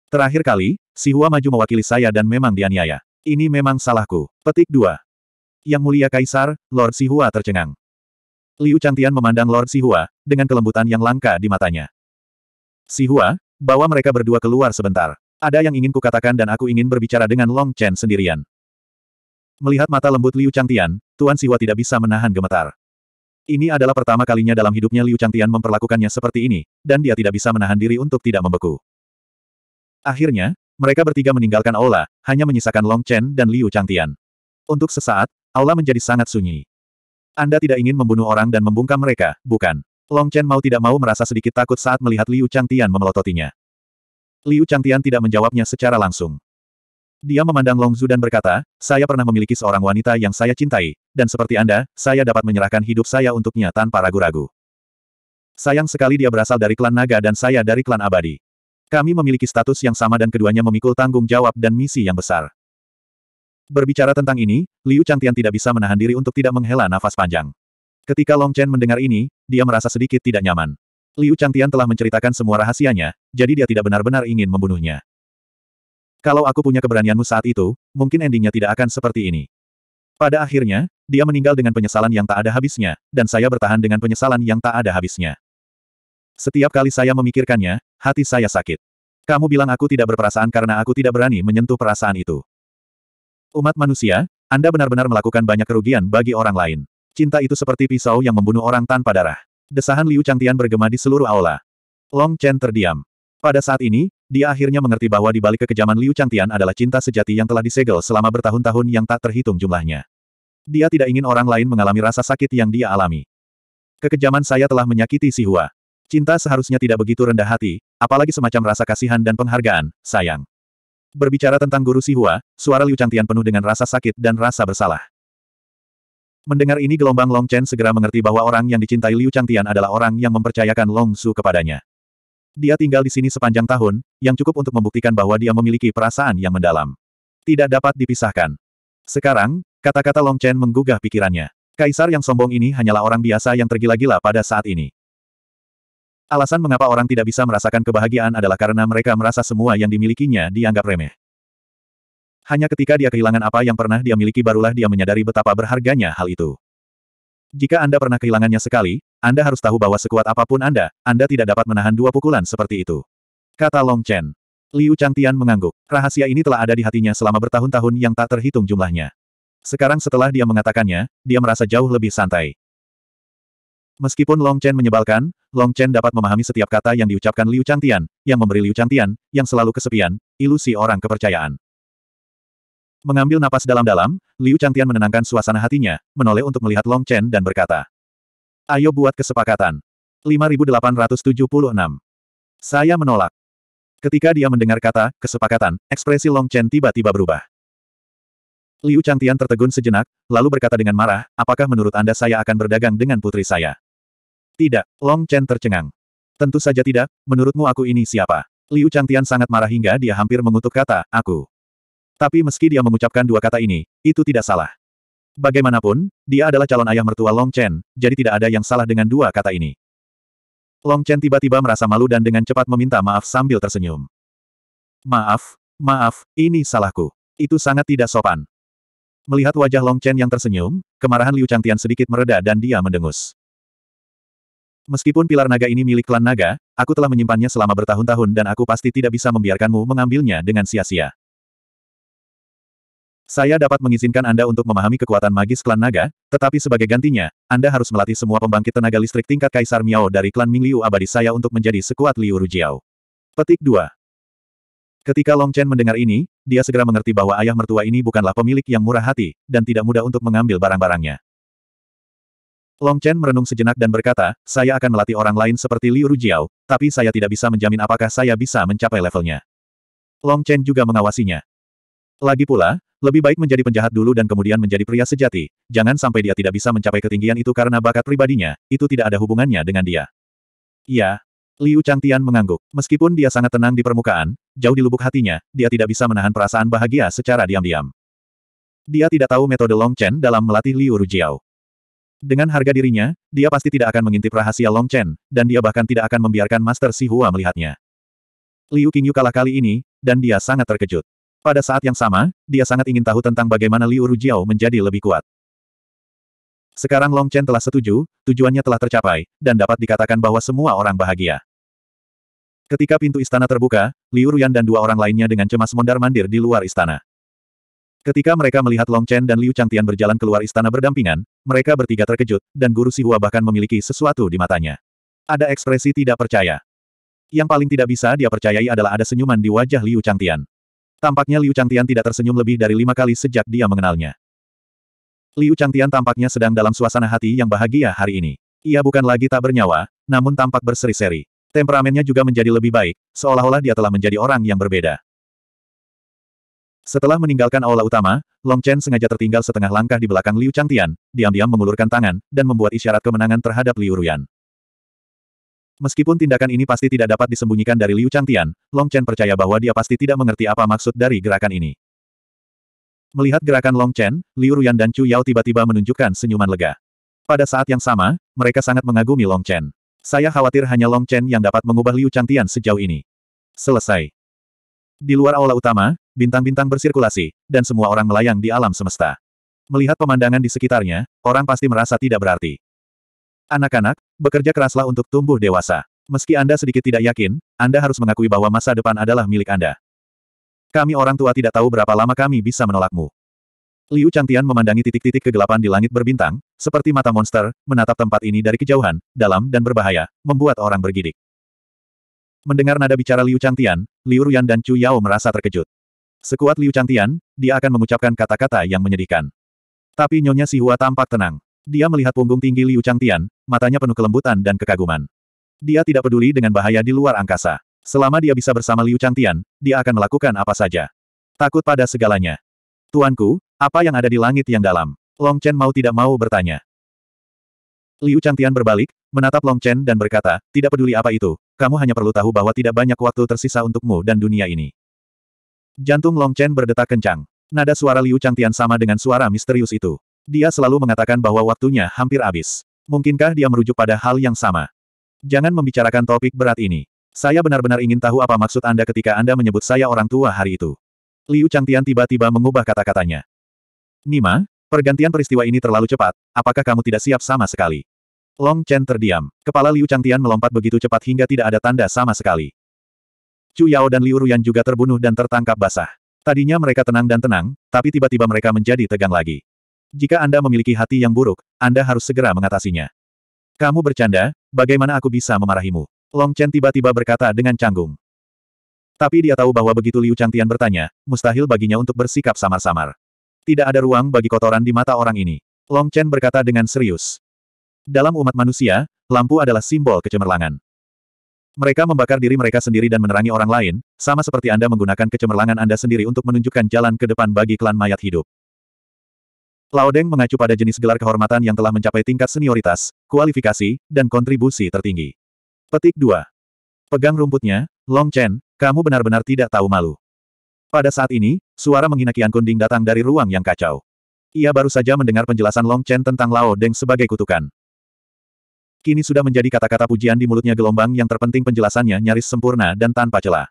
Terakhir kali, Sihua maju mewakili saya dan memang dianiaya. Ini memang salahku. Petik 2. Yang Mulia Kaisar, Lord Sihua tercengang. Liu Changtian memandang Lord Sihua, dengan kelembutan yang langka di matanya. Sihua, bawa mereka berdua keluar sebentar. Ada yang ingin kukatakan dan aku ingin berbicara dengan Long Chen sendirian. Melihat mata lembut Liu Changtian, Tuan Siwa tidak bisa menahan gemetar. Ini adalah pertama kalinya dalam hidupnya Liu Changtian memperlakukannya seperti ini, dan dia tidak bisa menahan diri untuk tidak membeku. Akhirnya, mereka bertiga meninggalkan aula, hanya menyisakan Long Chen dan Liu Changtian. Untuk sesaat, aula menjadi sangat sunyi. Anda tidak ingin membunuh orang dan membungkam mereka, bukan? Long Chen mau tidak mau merasa sedikit takut saat melihat Liu Changtian memelototinya. Liu Changtian tidak menjawabnya secara langsung. Dia memandang Long Zhu dan berkata, saya pernah memiliki seorang wanita yang saya cintai, dan seperti Anda, saya dapat menyerahkan hidup saya untuknya tanpa ragu-ragu. Sayang sekali dia berasal dari klan naga dan saya dari klan abadi. Kami memiliki status yang sama dan keduanya memikul tanggung jawab dan misi yang besar. Berbicara tentang ini, Liu Changtian tidak bisa menahan diri untuk tidak menghela nafas panjang. Ketika Long Chen mendengar ini, dia merasa sedikit tidak nyaman. Liu Changtian telah menceritakan semua rahasianya, jadi dia tidak benar-benar ingin membunuhnya. Kalau aku punya keberanianmu saat itu, mungkin endingnya tidak akan seperti ini. Pada akhirnya, dia meninggal dengan penyesalan yang tak ada habisnya, dan saya bertahan dengan penyesalan yang tak ada habisnya. Setiap kali saya memikirkannya, Hati saya sakit. Kamu bilang aku tidak berperasaan karena aku tidak berani menyentuh perasaan itu. Umat manusia, Anda benar-benar melakukan banyak kerugian bagi orang lain. Cinta itu seperti pisau yang membunuh orang tanpa darah. Desahan Liu Changtian bergema di seluruh aula. Long Chen terdiam. Pada saat ini, dia akhirnya mengerti bahwa di balik kekejaman Liu Changtian adalah cinta sejati yang telah disegel selama bertahun-tahun yang tak terhitung jumlahnya. Dia tidak ingin orang lain mengalami rasa sakit yang dia alami. Kekejaman saya telah menyakiti si Hua. Cinta seharusnya tidak begitu rendah hati, apalagi semacam rasa kasihan dan penghargaan, sayang. Berbicara tentang guru Sihua, suara Liu Changtian penuh dengan rasa sakit dan rasa bersalah. Mendengar ini gelombang Long Chen segera mengerti bahwa orang yang dicintai Liu Changtian adalah orang yang mempercayakan Long Su kepadanya. Dia tinggal di sini sepanjang tahun, yang cukup untuk membuktikan bahwa dia memiliki perasaan yang mendalam. Tidak dapat dipisahkan. Sekarang, kata-kata Long Chen menggugah pikirannya. Kaisar yang sombong ini hanyalah orang biasa yang tergila-gila pada saat ini. Alasan mengapa orang tidak bisa merasakan kebahagiaan adalah karena mereka merasa semua yang dimilikinya dianggap remeh. Hanya ketika dia kehilangan apa yang pernah dia miliki barulah dia menyadari betapa berharganya hal itu. Jika Anda pernah kehilangannya sekali, Anda harus tahu bahwa sekuat apapun Anda, Anda tidak dapat menahan dua pukulan seperti itu. Kata Long Chen. Liu Changtian mengangguk. Rahasia ini telah ada di hatinya selama bertahun-tahun yang tak terhitung jumlahnya. Sekarang setelah dia mengatakannya, dia merasa jauh lebih santai. Meskipun Long Chen menyebalkan, Long Chen dapat memahami setiap kata yang diucapkan Liu Changtian, yang memberi Liu Changtian, yang selalu kesepian, ilusi orang kepercayaan. Mengambil napas dalam-dalam, Liu Changtian menenangkan suasana hatinya, menoleh untuk melihat Long Chen dan berkata, Ayo buat kesepakatan. 5876. Saya menolak. Ketika dia mendengar kata, kesepakatan, ekspresi Long Chen tiba-tiba berubah. Liu Changtian tertegun sejenak, lalu berkata dengan marah, apakah menurut Anda saya akan berdagang dengan putri saya? Tidak, Long Chen tercengang. Tentu saja tidak, menurutmu aku ini siapa? Liu Changtian sangat marah hingga dia hampir mengutuk kata, aku. Tapi meski dia mengucapkan dua kata ini, itu tidak salah. Bagaimanapun, dia adalah calon ayah mertua Long Chen, jadi tidak ada yang salah dengan dua kata ini. Long Chen tiba-tiba merasa malu dan dengan cepat meminta maaf sambil tersenyum. Maaf, maaf, ini salahku. Itu sangat tidak sopan. Melihat wajah Long Chen yang tersenyum, kemarahan Liu Changtian sedikit mereda dan dia mendengus. Meskipun pilar naga ini milik klan naga, aku telah menyimpannya selama bertahun-tahun dan aku pasti tidak bisa membiarkanmu mengambilnya dengan sia-sia. Saya dapat mengizinkan Anda untuk memahami kekuatan magis klan naga, tetapi sebagai gantinya, Anda harus melatih semua pembangkit tenaga listrik tingkat Kaisar Miao dari klan Ming Liu abadi saya untuk menjadi sekuat Liu Rujiao. Petik 2. Ketika Long Chen mendengar ini, dia segera mengerti bahwa ayah mertua ini bukanlah pemilik yang murah hati, dan tidak mudah untuk mengambil barang-barangnya. Long Chen merenung sejenak dan berkata, saya akan melatih orang lain seperti Liu Rujiao, tapi saya tidak bisa menjamin apakah saya bisa mencapai levelnya. Long Chen juga mengawasinya. Lagi pula, lebih baik menjadi penjahat dulu dan kemudian menjadi pria sejati, jangan sampai dia tidak bisa mencapai ketinggian itu karena bakat pribadinya, itu tidak ada hubungannya dengan dia. Ya. Liu Changtian mengangguk. Meskipun dia sangat tenang di permukaan, jauh di lubuk hatinya, dia tidak bisa menahan perasaan bahagia secara diam-diam. Dia tidak tahu metode Long Chen dalam melatih Liu Rujiao. Dengan harga dirinya, dia pasti tidak akan mengintip rahasia Long Chen, dan dia bahkan tidak akan membiarkan Master Si Hua melihatnya. Liu Qingyu kalah kali ini, dan dia sangat terkejut. Pada saat yang sama, dia sangat ingin tahu tentang bagaimana Liu Rujiao menjadi lebih kuat. Sekarang Long Chen telah setuju, tujuannya telah tercapai, dan dapat dikatakan bahwa semua orang bahagia. Ketika pintu istana terbuka, Liu Ruyan dan dua orang lainnya dengan cemas mondar-mandir di luar istana. Ketika mereka melihat Long Chen dan Liu Changtian berjalan keluar istana berdampingan, mereka bertiga terkejut, dan guru Sihua bahkan memiliki sesuatu di matanya. Ada ekspresi tidak percaya. Yang paling tidak bisa dia percayai adalah ada senyuman di wajah Liu Changtian. Tampaknya Liu Changtian tidak tersenyum lebih dari lima kali sejak dia mengenalnya. Liu Changtian tampaknya sedang dalam suasana hati yang bahagia hari ini. Ia bukan lagi tak bernyawa, namun tampak berseri-seri. Temperamennya juga menjadi lebih baik, seolah-olah dia telah menjadi orang yang berbeda. Setelah meninggalkan aula utama, Long Chen sengaja tertinggal setengah langkah di belakang Liu Changtian, diam-diam mengulurkan tangan, dan membuat isyarat kemenangan terhadap Liu Ruyan. Meskipun tindakan ini pasti tidak dapat disembunyikan dari Liu Changtian, Long Chen percaya bahwa dia pasti tidak mengerti apa maksud dari gerakan ini. Melihat gerakan Long Chen, Liu Ruyan dan Chu Yao tiba-tiba menunjukkan senyuman lega. Pada saat yang sama, mereka sangat mengagumi Long Chen. Saya khawatir hanya Long Chen yang dapat mengubah Liu Changtian sejauh ini. Selesai. Di luar aula utama, bintang-bintang bersirkulasi, dan semua orang melayang di alam semesta. Melihat pemandangan di sekitarnya, orang pasti merasa tidak berarti. Anak-anak, bekerja keraslah untuk tumbuh dewasa. Meski Anda sedikit tidak yakin, Anda harus mengakui bahwa masa depan adalah milik Anda. Kami orang tua tidak tahu berapa lama kami bisa menolakmu. Liu Changtian memandangi titik-titik kegelapan di langit berbintang, seperti mata monster, menatap tempat ini dari kejauhan, dalam dan berbahaya, membuat orang bergidik. Mendengar nada bicara Liu Changtian, Liu Ruyan dan Chu Yao merasa terkejut. Sekuat Liu Changtian, dia akan mengucapkan kata-kata yang menyedihkan. Tapi Nyonya Sihua tampak tenang. Dia melihat punggung tinggi Liu Changtian, matanya penuh kelembutan dan kekaguman. Dia tidak peduli dengan bahaya di luar angkasa. Selama dia bisa bersama Liu Changtian, dia akan melakukan apa saja. Takut pada segalanya. Tuanku, apa yang ada di langit yang dalam? Long Chen mau tidak mau bertanya. Liu Changtian berbalik, menatap Long Chen dan berkata, tidak peduli apa itu, kamu hanya perlu tahu bahwa tidak banyak waktu tersisa untukmu dan dunia ini. Jantung Long Chen berdetak kencang. Nada suara Liu Changtian sama dengan suara misterius itu. Dia selalu mengatakan bahwa waktunya hampir habis. Mungkinkah dia merujuk pada hal yang sama? Jangan membicarakan topik berat ini. Saya benar-benar ingin tahu apa maksud Anda ketika Anda menyebut saya orang tua hari itu. Liu Changtian tiba-tiba mengubah kata-katanya. Nima, pergantian peristiwa ini terlalu cepat, apakah kamu tidak siap sama sekali? Long Chen terdiam. Kepala Liu Changtian melompat begitu cepat hingga tidak ada tanda sama sekali. Chu Yao dan Liu Ruyan juga terbunuh dan tertangkap basah. Tadinya mereka tenang dan tenang, tapi tiba-tiba mereka menjadi tegang lagi. Jika Anda memiliki hati yang buruk, Anda harus segera mengatasinya. Kamu bercanda, bagaimana aku bisa memarahimu? Long Chen tiba-tiba berkata dengan canggung. Tapi dia tahu bahwa begitu Liu Changtian bertanya, mustahil baginya untuk bersikap samar-samar. Tidak ada ruang bagi kotoran di mata orang ini. Long Chen berkata dengan serius. Dalam umat manusia, lampu adalah simbol kecemerlangan. Mereka membakar diri mereka sendiri dan menerangi orang lain, sama seperti Anda menggunakan kecemerlangan Anda sendiri untuk menunjukkan jalan ke depan bagi klan mayat hidup. Lao Deng mengacu pada jenis gelar kehormatan yang telah mencapai tingkat senioritas, kualifikasi, dan kontribusi tertinggi. Petik 2. Pegang rumputnya, Long Chen, kamu benar-benar tidak tahu malu. Pada saat ini, suara menghina Qian Kunding datang dari ruang yang kacau. Ia baru saja mendengar penjelasan Long Chen tentang Lao Deng sebagai kutukan kini sudah menjadi kata-kata pujian di mulutnya gelombang yang terpenting penjelasannya nyaris sempurna dan tanpa celah.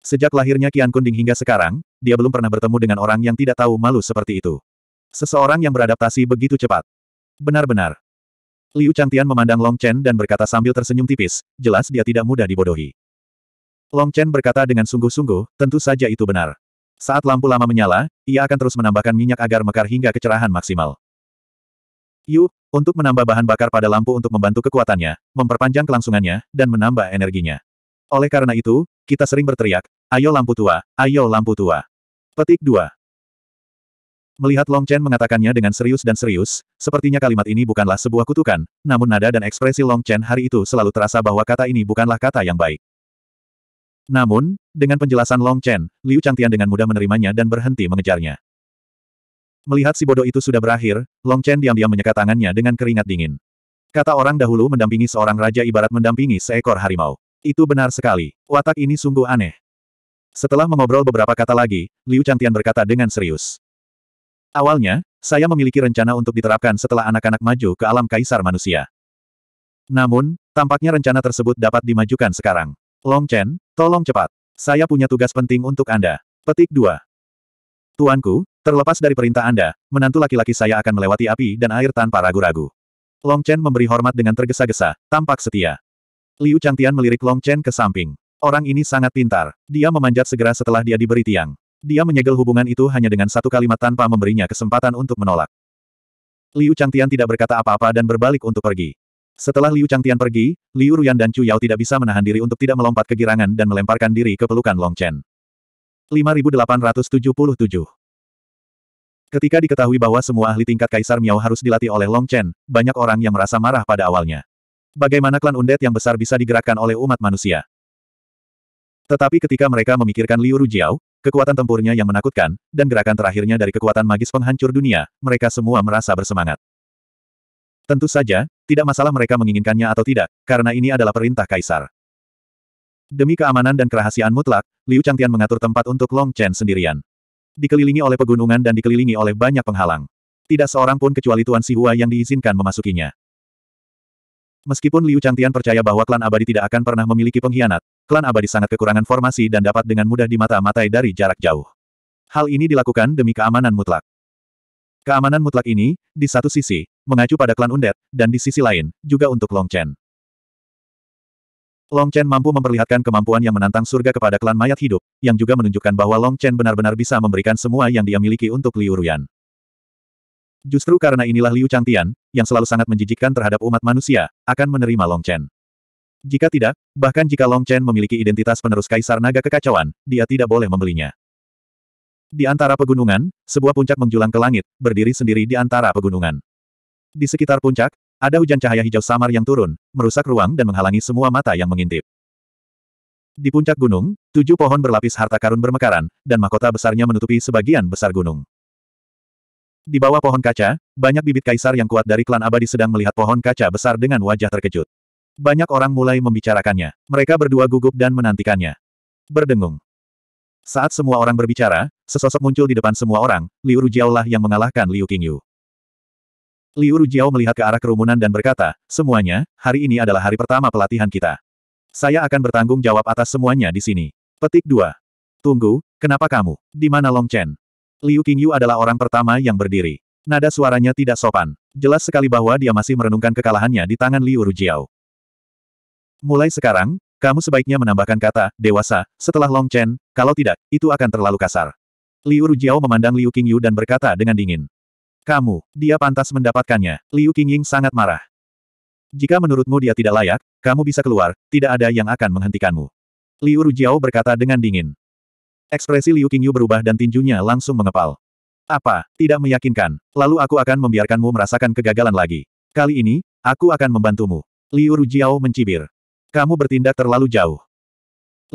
Sejak lahirnya Kian Kunding hingga sekarang, dia belum pernah bertemu dengan orang yang tidak tahu malu seperti itu. Seseorang yang beradaptasi begitu cepat. Benar-benar. Liu Changtian memandang Long Chen dan berkata sambil tersenyum tipis, jelas dia tidak mudah dibodohi. Long Chen berkata dengan sungguh-sungguh, tentu saja itu benar. Saat lampu lama menyala, ia akan terus menambahkan minyak agar mekar hingga kecerahan maksimal. Yu, untuk menambah bahan bakar pada lampu untuk membantu kekuatannya, memperpanjang kelangsungannya, dan menambah energinya. Oleh karena itu, kita sering berteriak, ayo lampu tua, ayo lampu tua. Petik 2. Melihat Long Chen mengatakannya dengan serius dan serius, sepertinya kalimat ini bukanlah sebuah kutukan, namun nada dan ekspresi Long Chen hari itu selalu terasa bahwa kata ini bukanlah kata yang baik. Namun, dengan penjelasan Long Chen, Liu Changtian dengan mudah menerimanya dan berhenti mengejarnya. Melihat si bodoh itu sudah berakhir, Long Chen diam-diam menyeka tangannya dengan keringat dingin. Kata orang dahulu mendampingi seorang raja ibarat mendampingi seekor harimau. Itu benar sekali. Watak ini sungguh aneh. Setelah mengobrol beberapa kata lagi, Liu Changtian berkata dengan serius. Awalnya, saya memiliki rencana untuk diterapkan setelah anak-anak maju ke alam kaisar manusia. Namun, tampaknya rencana tersebut dapat dimajukan sekarang. Long Chen, tolong cepat. Saya punya tugas penting untuk Anda. Petik 2. Tuanku, Terlepas dari perintah Anda, menantu laki-laki saya akan melewati api dan air tanpa ragu-ragu. Long Chen memberi hormat dengan tergesa-gesa, tampak setia. Liu Changtian melirik Long Chen ke samping. Orang ini sangat pintar. Dia memanjat segera setelah dia diberi tiang. Dia menyegel hubungan itu hanya dengan satu kalimat tanpa memberinya kesempatan untuk menolak. Liu Changtian tidak berkata apa-apa dan berbalik untuk pergi. Setelah Liu Changtian pergi, Liu Ruyan dan Chu Yao tidak bisa menahan diri untuk tidak melompat ke girangan dan melemparkan diri ke pelukan Long Chen. 5877 Ketika diketahui bahwa semua ahli tingkat Kaisar Miao harus dilatih oleh Long Chen, banyak orang yang merasa marah pada awalnya. Bagaimana klan undet yang besar bisa digerakkan oleh umat manusia? Tetapi ketika mereka memikirkan Liu Rujiao, kekuatan tempurnya yang menakutkan, dan gerakan terakhirnya dari kekuatan magis penghancur dunia, mereka semua merasa bersemangat. Tentu saja, tidak masalah mereka menginginkannya atau tidak, karena ini adalah perintah kaisar. Demi keamanan dan kerahasiaan mutlak, Liu Changtian mengatur tempat untuk Long Chen sendirian. Dikelilingi oleh pegunungan dan dikelilingi oleh banyak penghalang. Tidak seorang pun kecuali Tuan Sihua yang diizinkan memasukinya. Meskipun Liu Changtian percaya bahwa klan abadi tidak akan pernah memiliki pengkhianat, klan abadi sangat kekurangan formasi dan dapat dengan mudah dimata-matai dari jarak jauh. Hal ini dilakukan demi keamanan mutlak. Keamanan mutlak ini, di satu sisi, mengacu pada klan Undet, dan di sisi lain, juga untuk Long Chen. Long Chen mampu memperlihatkan kemampuan yang menantang surga kepada klan mayat hidup, yang juga menunjukkan bahwa Long Chen benar-benar bisa memberikan semua yang dia miliki untuk Liu Ruyan. Justru karena inilah Liu Changtian, yang selalu sangat menjijikkan terhadap umat manusia, akan menerima Long Chen. Jika tidak, bahkan jika Long Chen memiliki identitas penerus Kaisar Naga Kekacauan, dia tidak boleh membelinya. Di antara pegunungan, sebuah puncak menjulang ke langit, berdiri sendiri di antara pegunungan. Di sekitar puncak, ada hujan cahaya hijau samar yang turun, merusak ruang dan menghalangi semua mata yang mengintip. Di puncak gunung, tujuh pohon berlapis harta karun bermekaran, dan mahkota besarnya menutupi sebagian besar gunung. Di bawah pohon kaca, banyak bibit kaisar yang kuat dari klan abadi sedang melihat pohon kaca besar dengan wajah terkejut. Banyak orang mulai membicarakannya. Mereka berdua gugup dan menantikannya. Berdengung. Saat semua orang berbicara, sesosok muncul di depan semua orang, Liu Rujiaulah yang mengalahkan Liu Qingyu. Liu Rujiao melihat ke arah kerumunan dan berkata, semuanya, hari ini adalah hari pertama pelatihan kita. Saya akan bertanggung jawab atas semuanya di sini. Petik 2. Tunggu, kenapa kamu? Di mana Long Chen? Liu Qingyu adalah orang pertama yang berdiri. Nada suaranya tidak sopan. Jelas sekali bahwa dia masih merenungkan kekalahannya di tangan Liu Rujiao. Mulai sekarang, kamu sebaiknya menambahkan kata, dewasa, setelah Long Chen, kalau tidak, itu akan terlalu kasar. Liu Rujiao memandang Liu Qingyu dan berkata dengan dingin. Kamu, dia pantas mendapatkannya. Liu Qingying sangat marah. Jika menurutmu dia tidak layak, kamu bisa keluar, tidak ada yang akan menghentikanmu. Liu Rujiao berkata dengan dingin. Ekspresi Liu Qingyu berubah dan tinjunya langsung mengepal. Apa, tidak meyakinkan, lalu aku akan membiarkanmu merasakan kegagalan lagi. Kali ini, aku akan membantumu. Liu Rujiao mencibir. Kamu bertindak terlalu jauh.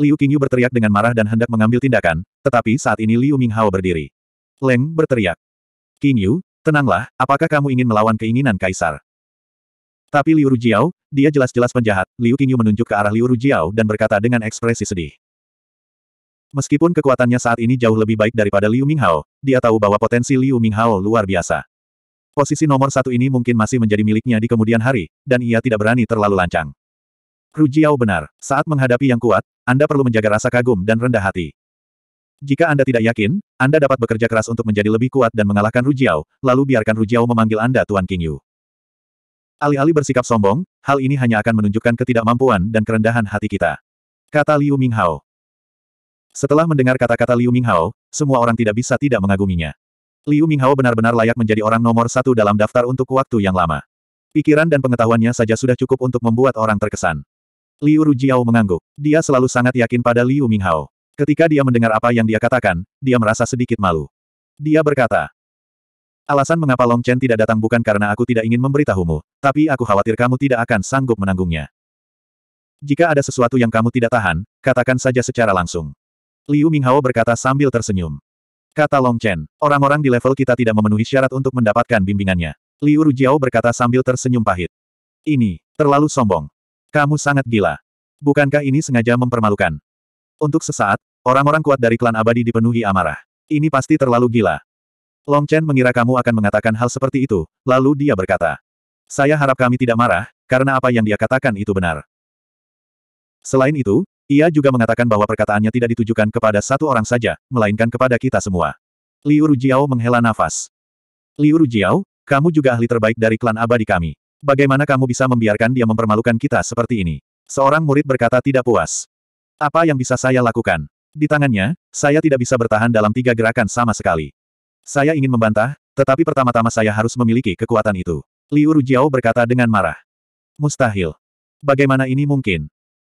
Liu Qingyu berteriak dengan marah dan hendak mengambil tindakan, tetapi saat ini Liu Minghao berdiri. Leng berteriak. Qingyu, Tenanglah, apakah kamu ingin melawan keinginan Kaisar? Tapi Liu Rujiao, dia jelas-jelas penjahat, Liu Qingyu menunjuk ke arah Liu Rujiao dan berkata dengan ekspresi sedih. Meskipun kekuatannya saat ini jauh lebih baik daripada Liu Minghao, dia tahu bahwa potensi Liu Minghao luar biasa. Posisi nomor satu ini mungkin masih menjadi miliknya di kemudian hari, dan ia tidak berani terlalu lancang. Rujiao benar, saat menghadapi yang kuat, Anda perlu menjaga rasa kagum dan rendah hati. Jika Anda tidak yakin, Anda dapat bekerja keras untuk menjadi lebih kuat dan mengalahkan Rujiao, lalu biarkan Rujiao memanggil Anda Tuan King Yu. Alih-alih bersikap sombong, hal ini hanya akan menunjukkan ketidakmampuan dan kerendahan hati kita. Kata Liu Minghao. Setelah mendengar kata-kata Liu Minghao, semua orang tidak bisa tidak mengaguminya. Liu Minghao benar-benar layak menjadi orang nomor satu dalam daftar untuk waktu yang lama. Pikiran dan pengetahuannya saja sudah cukup untuk membuat orang terkesan. Liu Rujiao mengangguk. Dia selalu sangat yakin pada Liu Minghao. Ketika dia mendengar apa yang dia katakan, dia merasa sedikit malu. Dia berkata, Alasan mengapa Long Chen tidak datang bukan karena aku tidak ingin memberitahumu, tapi aku khawatir kamu tidak akan sanggup menanggungnya. Jika ada sesuatu yang kamu tidak tahan, katakan saja secara langsung. Liu Minghao berkata sambil tersenyum. Kata Long Chen, orang-orang di level kita tidak memenuhi syarat untuk mendapatkan bimbingannya. Liu Rujiao berkata sambil tersenyum pahit. Ini, terlalu sombong. Kamu sangat gila. Bukankah ini sengaja mempermalukan? Untuk sesaat, orang-orang kuat dari klan abadi dipenuhi amarah. Ini pasti terlalu gila. Long Chen mengira kamu akan mengatakan hal seperti itu, lalu dia berkata. Saya harap kami tidak marah, karena apa yang dia katakan itu benar. Selain itu, ia juga mengatakan bahwa perkataannya tidak ditujukan kepada satu orang saja, melainkan kepada kita semua. Liu Rujiao menghela nafas. Liu Rujiao, kamu juga ahli terbaik dari klan abadi kami. Bagaimana kamu bisa membiarkan dia mempermalukan kita seperti ini? Seorang murid berkata tidak puas. Apa yang bisa saya lakukan? Di tangannya, saya tidak bisa bertahan dalam tiga gerakan sama sekali. Saya ingin membantah, tetapi pertama-tama saya harus memiliki kekuatan itu. Liu Rujiao berkata dengan marah. Mustahil. Bagaimana ini mungkin?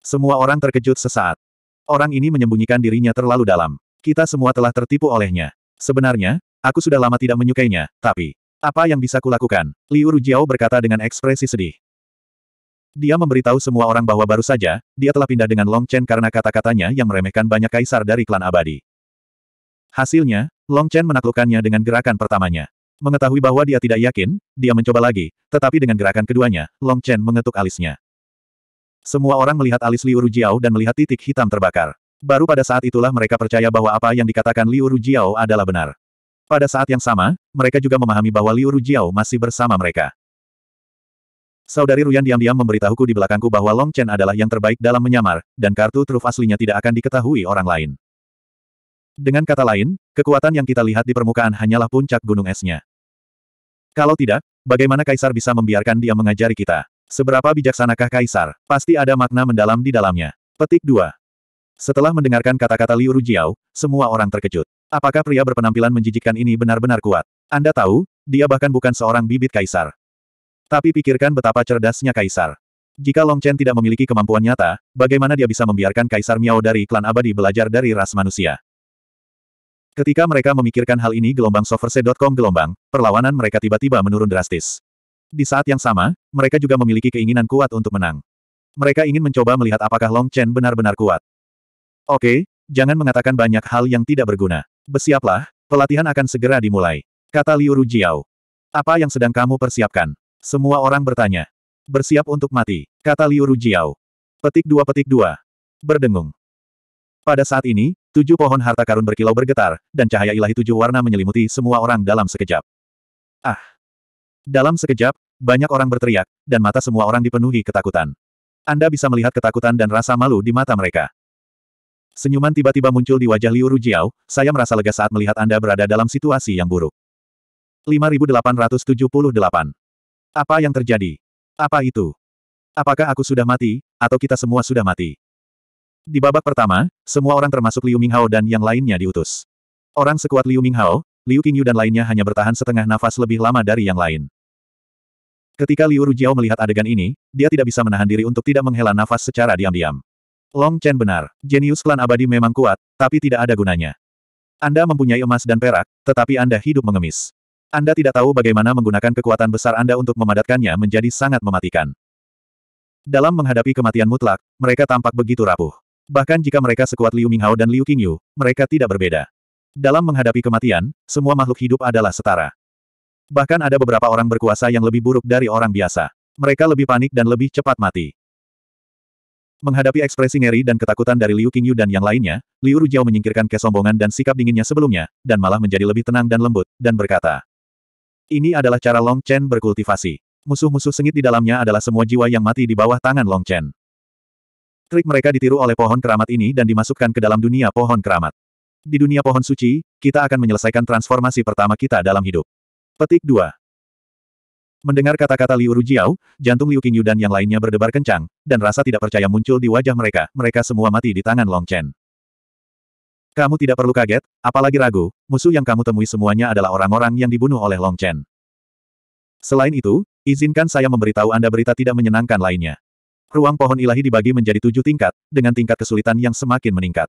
Semua orang terkejut sesaat. Orang ini menyembunyikan dirinya terlalu dalam. Kita semua telah tertipu olehnya. Sebenarnya, aku sudah lama tidak menyukainya, tapi... Apa yang bisa kulakukan? Liu Rujiao berkata dengan ekspresi sedih. Dia memberitahu semua orang bahwa baru saja, dia telah pindah dengan Long Chen karena kata-katanya yang meremehkan banyak kaisar dari klan abadi. Hasilnya, Long Chen menaklukkannya dengan gerakan pertamanya. Mengetahui bahwa dia tidak yakin, dia mencoba lagi, tetapi dengan gerakan keduanya, Long Chen mengetuk alisnya. Semua orang melihat alis Liu Rujiao dan melihat titik hitam terbakar. Baru pada saat itulah mereka percaya bahwa apa yang dikatakan Liu Rujiao adalah benar. Pada saat yang sama, mereka juga memahami bahwa Liu Rujiao masih bersama mereka. Saudari Ruyan diam-diam memberitahuku di belakangku bahwa Long Chen adalah yang terbaik dalam menyamar, dan kartu truf aslinya tidak akan diketahui orang lain. Dengan kata lain, kekuatan yang kita lihat di permukaan hanyalah puncak gunung esnya. Kalau tidak, bagaimana Kaisar bisa membiarkan dia mengajari kita? Seberapa bijaksanakah Kaisar? Pasti ada makna mendalam di dalamnya. Petik 2. Setelah mendengarkan kata-kata Liu Rujiao, semua orang terkejut. Apakah pria berpenampilan menjijikkan ini benar-benar kuat? Anda tahu, dia bahkan bukan seorang bibit kaisar. Tapi pikirkan betapa cerdasnya Kaisar. Jika Long Chen tidak memiliki kemampuan nyata, bagaimana dia bisa membiarkan Kaisar Miao dari klan abadi belajar dari ras manusia? Ketika mereka memikirkan hal ini gelombang soverse.com gelombang, perlawanan mereka tiba-tiba menurun drastis. Di saat yang sama, mereka juga memiliki keinginan kuat untuk menang. Mereka ingin mencoba melihat apakah Long Chen benar-benar kuat. Oke, jangan mengatakan banyak hal yang tidak berguna. Bersiaplah, pelatihan akan segera dimulai. Kata Liu Rujiao. Apa yang sedang kamu persiapkan? Semua orang bertanya. Bersiap untuk mati, kata Liu Rujiao. Petik dua petik dua. Berdengung. Pada saat ini, tujuh pohon harta karun berkilau bergetar, dan cahaya ilahi tujuh warna menyelimuti semua orang dalam sekejap. Ah! Dalam sekejap, banyak orang berteriak, dan mata semua orang dipenuhi ketakutan. Anda bisa melihat ketakutan dan rasa malu di mata mereka. Senyuman tiba-tiba muncul di wajah Liu Rujiao, saya merasa lega saat melihat Anda berada dalam situasi yang buruk. 5878 apa yang terjadi? Apa itu? Apakah aku sudah mati, atau kita semua sudah mati? Di babak pertama, semua orang termasuk Liu Minghao dan yang lainnya diutus. Orang sekuat Liu Minghao, Liu Qingyu dan lainnya hanya bertahan setengah nafas lebih lama dari yang lain. Ketika Liu Rujiao melihat adegan ini, dia tidak bisa menahan diri untuk tidak menghela nafas secara diam-diam. Long Chen benar, jenius klan abadi memang kuat, tapi tidak ada gunanya. Anda mempunyai emas dan perak, tetapi Anda hidup mengemis. Anda tidak tahu bagaimana menggunakan kekuatan besar Anda untuk memadatkannya menjadi sangat mematikan. Dalam menghadapi kematian mutlak, mereka tampak begitu rapuh. Bahkan jika mereka sekuat Liu Minghao dan Liu Qingyu, mereka tidak berbeda. Dalam menghadapi kematian, semua makhluk hidup adalah setara. Bahkan ada beberapa orang berkuasa yang lebih buruk dari orang biasa. Mereka lebih panik dan lebih cepat mati. Menghadapi ekspresi ngeri dan ketakutan dari Liu Qingyu dan yang lainnya, Liu Rujiao menyingkirkan kesombongan dan sikap dinginnya sebelumnya, dan malah menjadi lebih tenang dan lembut, dan berkata, ini adalah cara Long Chen berkultivasi. Musuh-musuh sengit di dalamnya adalah semua jiwa yang mati di bawah tangan Long Chen. Trik mereka ditiru oleh pohon keramat ini dan dimasukkan ke dalam dunia pohon keramat. Di dunia pohon suci, kita akan menyelesaikan transformasi pertama kita dalam hidup. Petik 2. Mendengar kata-kata Liu Rujiao, jantung Liu Qingyu dan yang lainnya berdebar kencang, dan rasa tidak percaya muncul di wajah mereka, mereka semua mati di tangan Long Chen. Kamu tidak perlu kaget, apalagi ragu, musuh yang kamu temui semuanya adalah orang-orang yang dibunuh oleh Long Chen. Selain itu, izinkan saya memberitahu Anda berita tidak menyenangkan lainnya. Ruang pohon ilahi dibagi menjadi tujuh tingkat, dengan tingkat kesulitan yang semakin meningkat.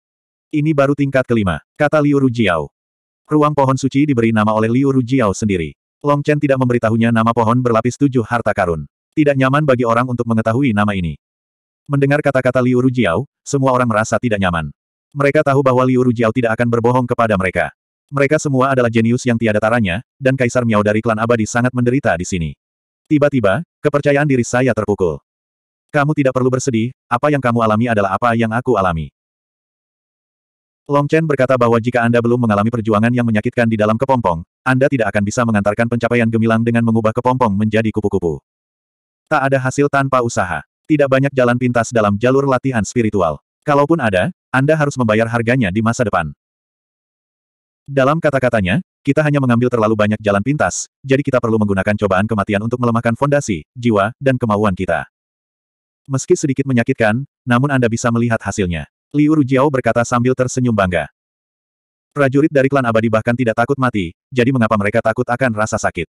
Ini baru tingkat kelima, kata Liu Rujiao. Ruang pohon suci diberi nama oleh Liu Rujiao sendiri. Long Chen tidak memberitahunya nama pohon berlapis tujuh harta karun. Tidak nyaman bagi orang untuk mengetahui nama ini. Mendengar kata-kata Liu Rujiao, semua orang merasa tidak nyaman. Mereka tahu bahwa Liu Rujiao tidak akan berbohong kepada mereka. Mereka semua adalah jenius yang tiada taranya, dan Kaisar Miao dari klan abadi sangat menderita di sini. Tiba-tiba, kepercayaan diri saya terpukul. Kamu tidak perlu bersedih, apa yang kamu alami adalah apa yang aku alami. Long Chen berkata bahwa jika Anda belum mengalami perjuangan yang menyakitkan di dalam kepompong, Anda tidak akan bisa mengantarkan pencapaian gemilang dengan mengubah kepompong menjadi kupu-kupu. Tak ada hasil tanpa usaha. Tidak banyak jalan pintas dalam jalur latihan spiritual. Kalaupun ada, anda harus membayar harganya di masa depan. Dalam kata-katanya, kita hanya mengambil terlalu banyak jalan pintas, jadi kita perlu menggunakan cobaan kematian untuk melemahkan fondasi, jiwa, dan kemauan kita. Meski sedikit menyakitkan, namun Anda bisa melihat hasilnya. Liu Rujiao berkata sambil tersenyum bangga. Prajurit dari klan abadi bahkan tidak takut mati, jadi mengapa mereka takut akan rasa sakit?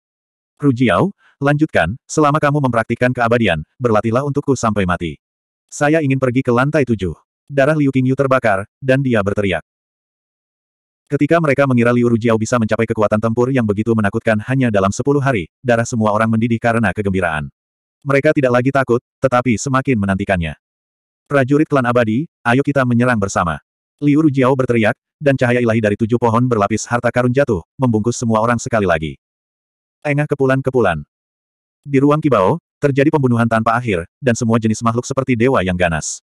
Rujiao, lanjutkan, selama kamu mempraktikkan keabadian, berlatihlah untukku sampai mati. Saya ingin pergi ke lantai tujuh darah Liu Qingyu terbakar, dan dia berteriak. Ketika mereka mengira Liu Rujiao bisa mencapai kekuatan tempur yang begitu menakutkan hanya dalam sepuluh hari, darah semua orang mendidih karena kegembiraan. Mereka tidak lagi takut, tetapi semakin menantikannya. Prajurit klan abadi, ayo kita menyerang bersama. Liu Rujiao berteriak, dan cahaya ilahi dari tujuh pohon berlapis harta karun jatuh, membungkus semua orang sekali lagi. Engah kepulan-kepulan. Di ruang kibao, terjadi pembunuhan tanpa akhir, dan semua jenis makhluk seperti dewa yang ganas.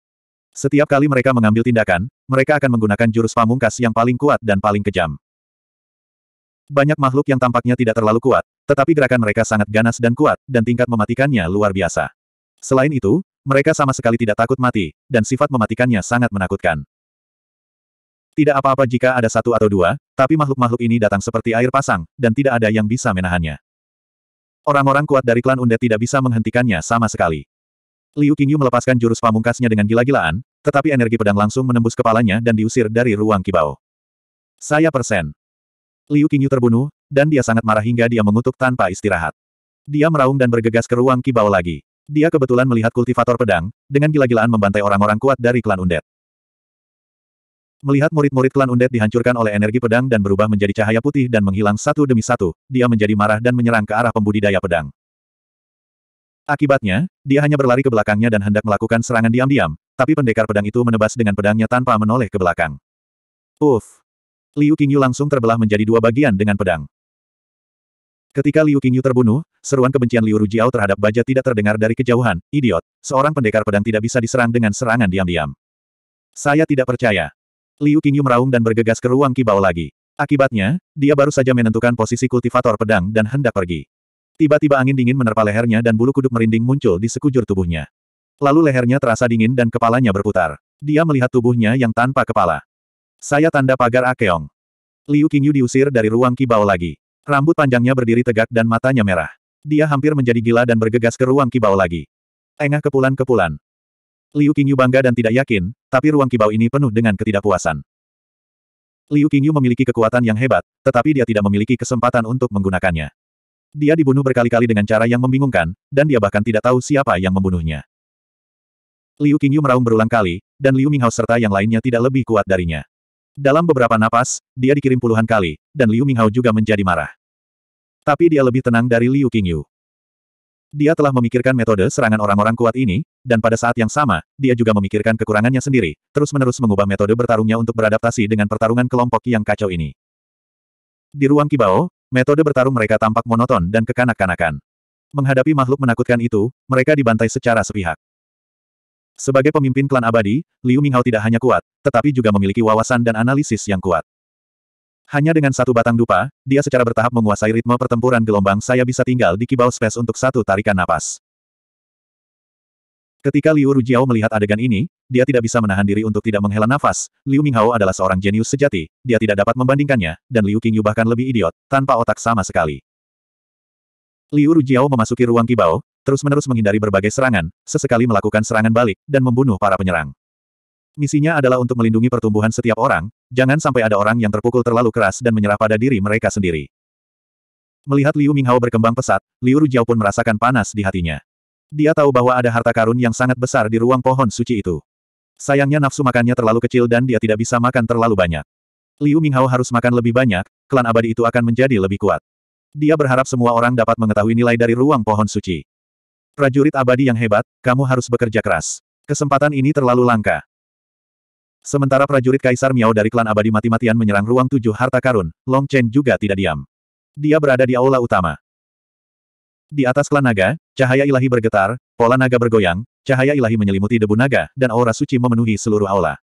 Setiap kali mereka mengambil tindakan, mereka akan menggunakan jurus pamungkas yang paling kuat dan paling kejam. Banyak makhluk yang tampaknya tidak terlalu kuat, tetapi gerakan mereka sangat ganas dan kuat, dan tingkat mematikannya luar biasa. Selain itu, mereka sama sekali tidak takut mati, dan sifat mematikannya sangat menakutkan. Tidak apa-apa jika ada satu atau dua, tapi makhluk-makhluk ini datang seperti air pasang, dan tidak ada yang bisa menahannya. Orang-orang kuat dari klan Unde tidak bisa menghentikannya sama sekali. Liu Qingyu melepaskan jurus pamungkasnya dengan gila-gilaan, tetapi energi pedang langsung menembus kepalanya dan diusir dari ruang kibau. Saya persen. Liu Qingyu terbunuh, dan dia sangat marah hingga dia mengutuk tanpa istirahat. Dia meraung dan bergegas ke ruang kibau lagi. Dia kebetulan melihat kultivator pedang, dengan gila-gilaan membantai orang-orang kuat dari klan Undet. Melihat murid-murid klan Undet dihancurkan oleh energi pedang dan berubah menjadi cahaya putih dan menghilang satu demi satu, dia menjadi marah dan menyerang ke arah pembudidaya pedang. Akibatnya, dia hanya berlari ke belakangnya dan hendak melakukan serangan diam-diam, tapi pendekar pedang itu menebas dengan pedangnya tanpa menoleh ke belakang. Uff! Liu Qingyu langsung terbelah menjadi dua bagian dengan pedang. Ketika Liu Qingyu terbunuh, seruan kebencian Liu Rujiao terhadap baja tidak terdengar dari kejauhan. Idiot, seorang pendekar pedang tidak bisa diserang dengan serangan diam-diam. Saya tidak percaya. Liu Qingyu meraung dan bergegas ke ruang kibau lagi. Akibatnya, dia baru saja menentukan posisi kultivator pedang dan hendak pergi. Tiba-tiba angin dingin menerpa lehernya dan bulu kuduk merinding muncul di sekujur tubuhnya. Lalu lehernya terasa dingin dan kepalanya berputar. Dia melihat tubuhnya yang tanpa kepala. Saya tanda pagar Akeong. Liu Qingyu diusir dari ruang kibau lagi. Rambut panjangnya berdiri tegak dan matanya merah. Dia hampir menjadi gila dan bergegas ke ruang kibau lagi. Engah kepulan-kepulan. Liu Qingyu bangga dan tidak yakin, tapi ruang kibau ini penuh dengan ketidakpuasan. Liu Qingyu memiliki kekuatan yang hebat, tetapi dia tidak memiliki kesempatan untuk menggunakannya. Dia dibunuh berkali-kali dengan cara yang membingungkan, dan dia bahkan tidak tahu siapa yang membunuhnya. Liu Qingyu meraung berulang kali, dan Liu Minghao serta yang lainnya tidak lebih kuat darinya. Dalam beberapa napas, dia dikirim puluhan kali, dan Liu Minghao juga menjadi marah. Tapi dia lebih tenang dari Liu Qingyu. Dia telah memikirkan metode serangan orang-orang kuat ini, dan pada saat yang sama, dia juga memikirkan kekurangannya sendiri, terus-menerus mengubah metode bertarungnya untuk beradaptasi dengan pertarungan kelompok yang kacau ini. Di ruang Kibao, metode bertarung mereka tampak monoton dan kekanak-kanakan. Menghadapi makhluk menakutkan itu, mereka dibantai secara sepihak. Sebagai pemimpin klan abadi, Liu Minghao tidak hanya kuat, tetapi juga memiliki wawasan dan analisis yang kuat. Hanya dengan satu batang dupa, dia secara bertahap menguasai ritme pertempuran gelombang saya bisa tinggal di kibau space untuk satu tarikan napas. Ketika Liu Rujiao melihat adegan ini, dia tidak bisa menahan diri untuk tidak menghela nafas. Liu Minghao adalah seorang jenius sejati, dia tidak dapat membandingkannya, dan Liu Qingyu bahkan lebih idiot, tanpa otak sama sekali. Liu Rujiao memasuki ruang kibao, terus-menerus menghindari berbagai serangan, sesekali melakukan serangan balik, dan membunuh para penyerang. Misinya adalah untuk melindungi pertumbuhan setiap orang, jangan sampai ada orang yang terpukul terlalu keras dan menyerah pada diri mereka sendiri. Melihat Liu Minghao berkembang pesat, Liu Rujiao pun merasakan panas di hatinya. Dia tahu bahwa ada harta karun yang sangat besar di ruang pohon suci itu. Sayangnya nafsu makannya terlalu kecil dan dia tidak bisa makan terlalu banyak. Liu Minghao harus makan lebih banyak, klan abadi itu akan menjadi lebih kuat. Dia berharap semua orang dapat mengetahui nilai dari ruang pohon suci. Prajurit abadi yang hebat, kamu harus bekerja keras. Kesempatan ini terlalu langka. Sementara prajurit Kaisar Miao dari klan abadi mati-matian menyerang ruang tujuh harta karun, Long Chen juga tidak diam. Dia berada di aula utama. Di atas klan naga, cahaya ilahi bergetar, pola naga bergoyang, cahaya ilahi menyelimuti debu naga, dan aura suci memenuhi seluruh aula.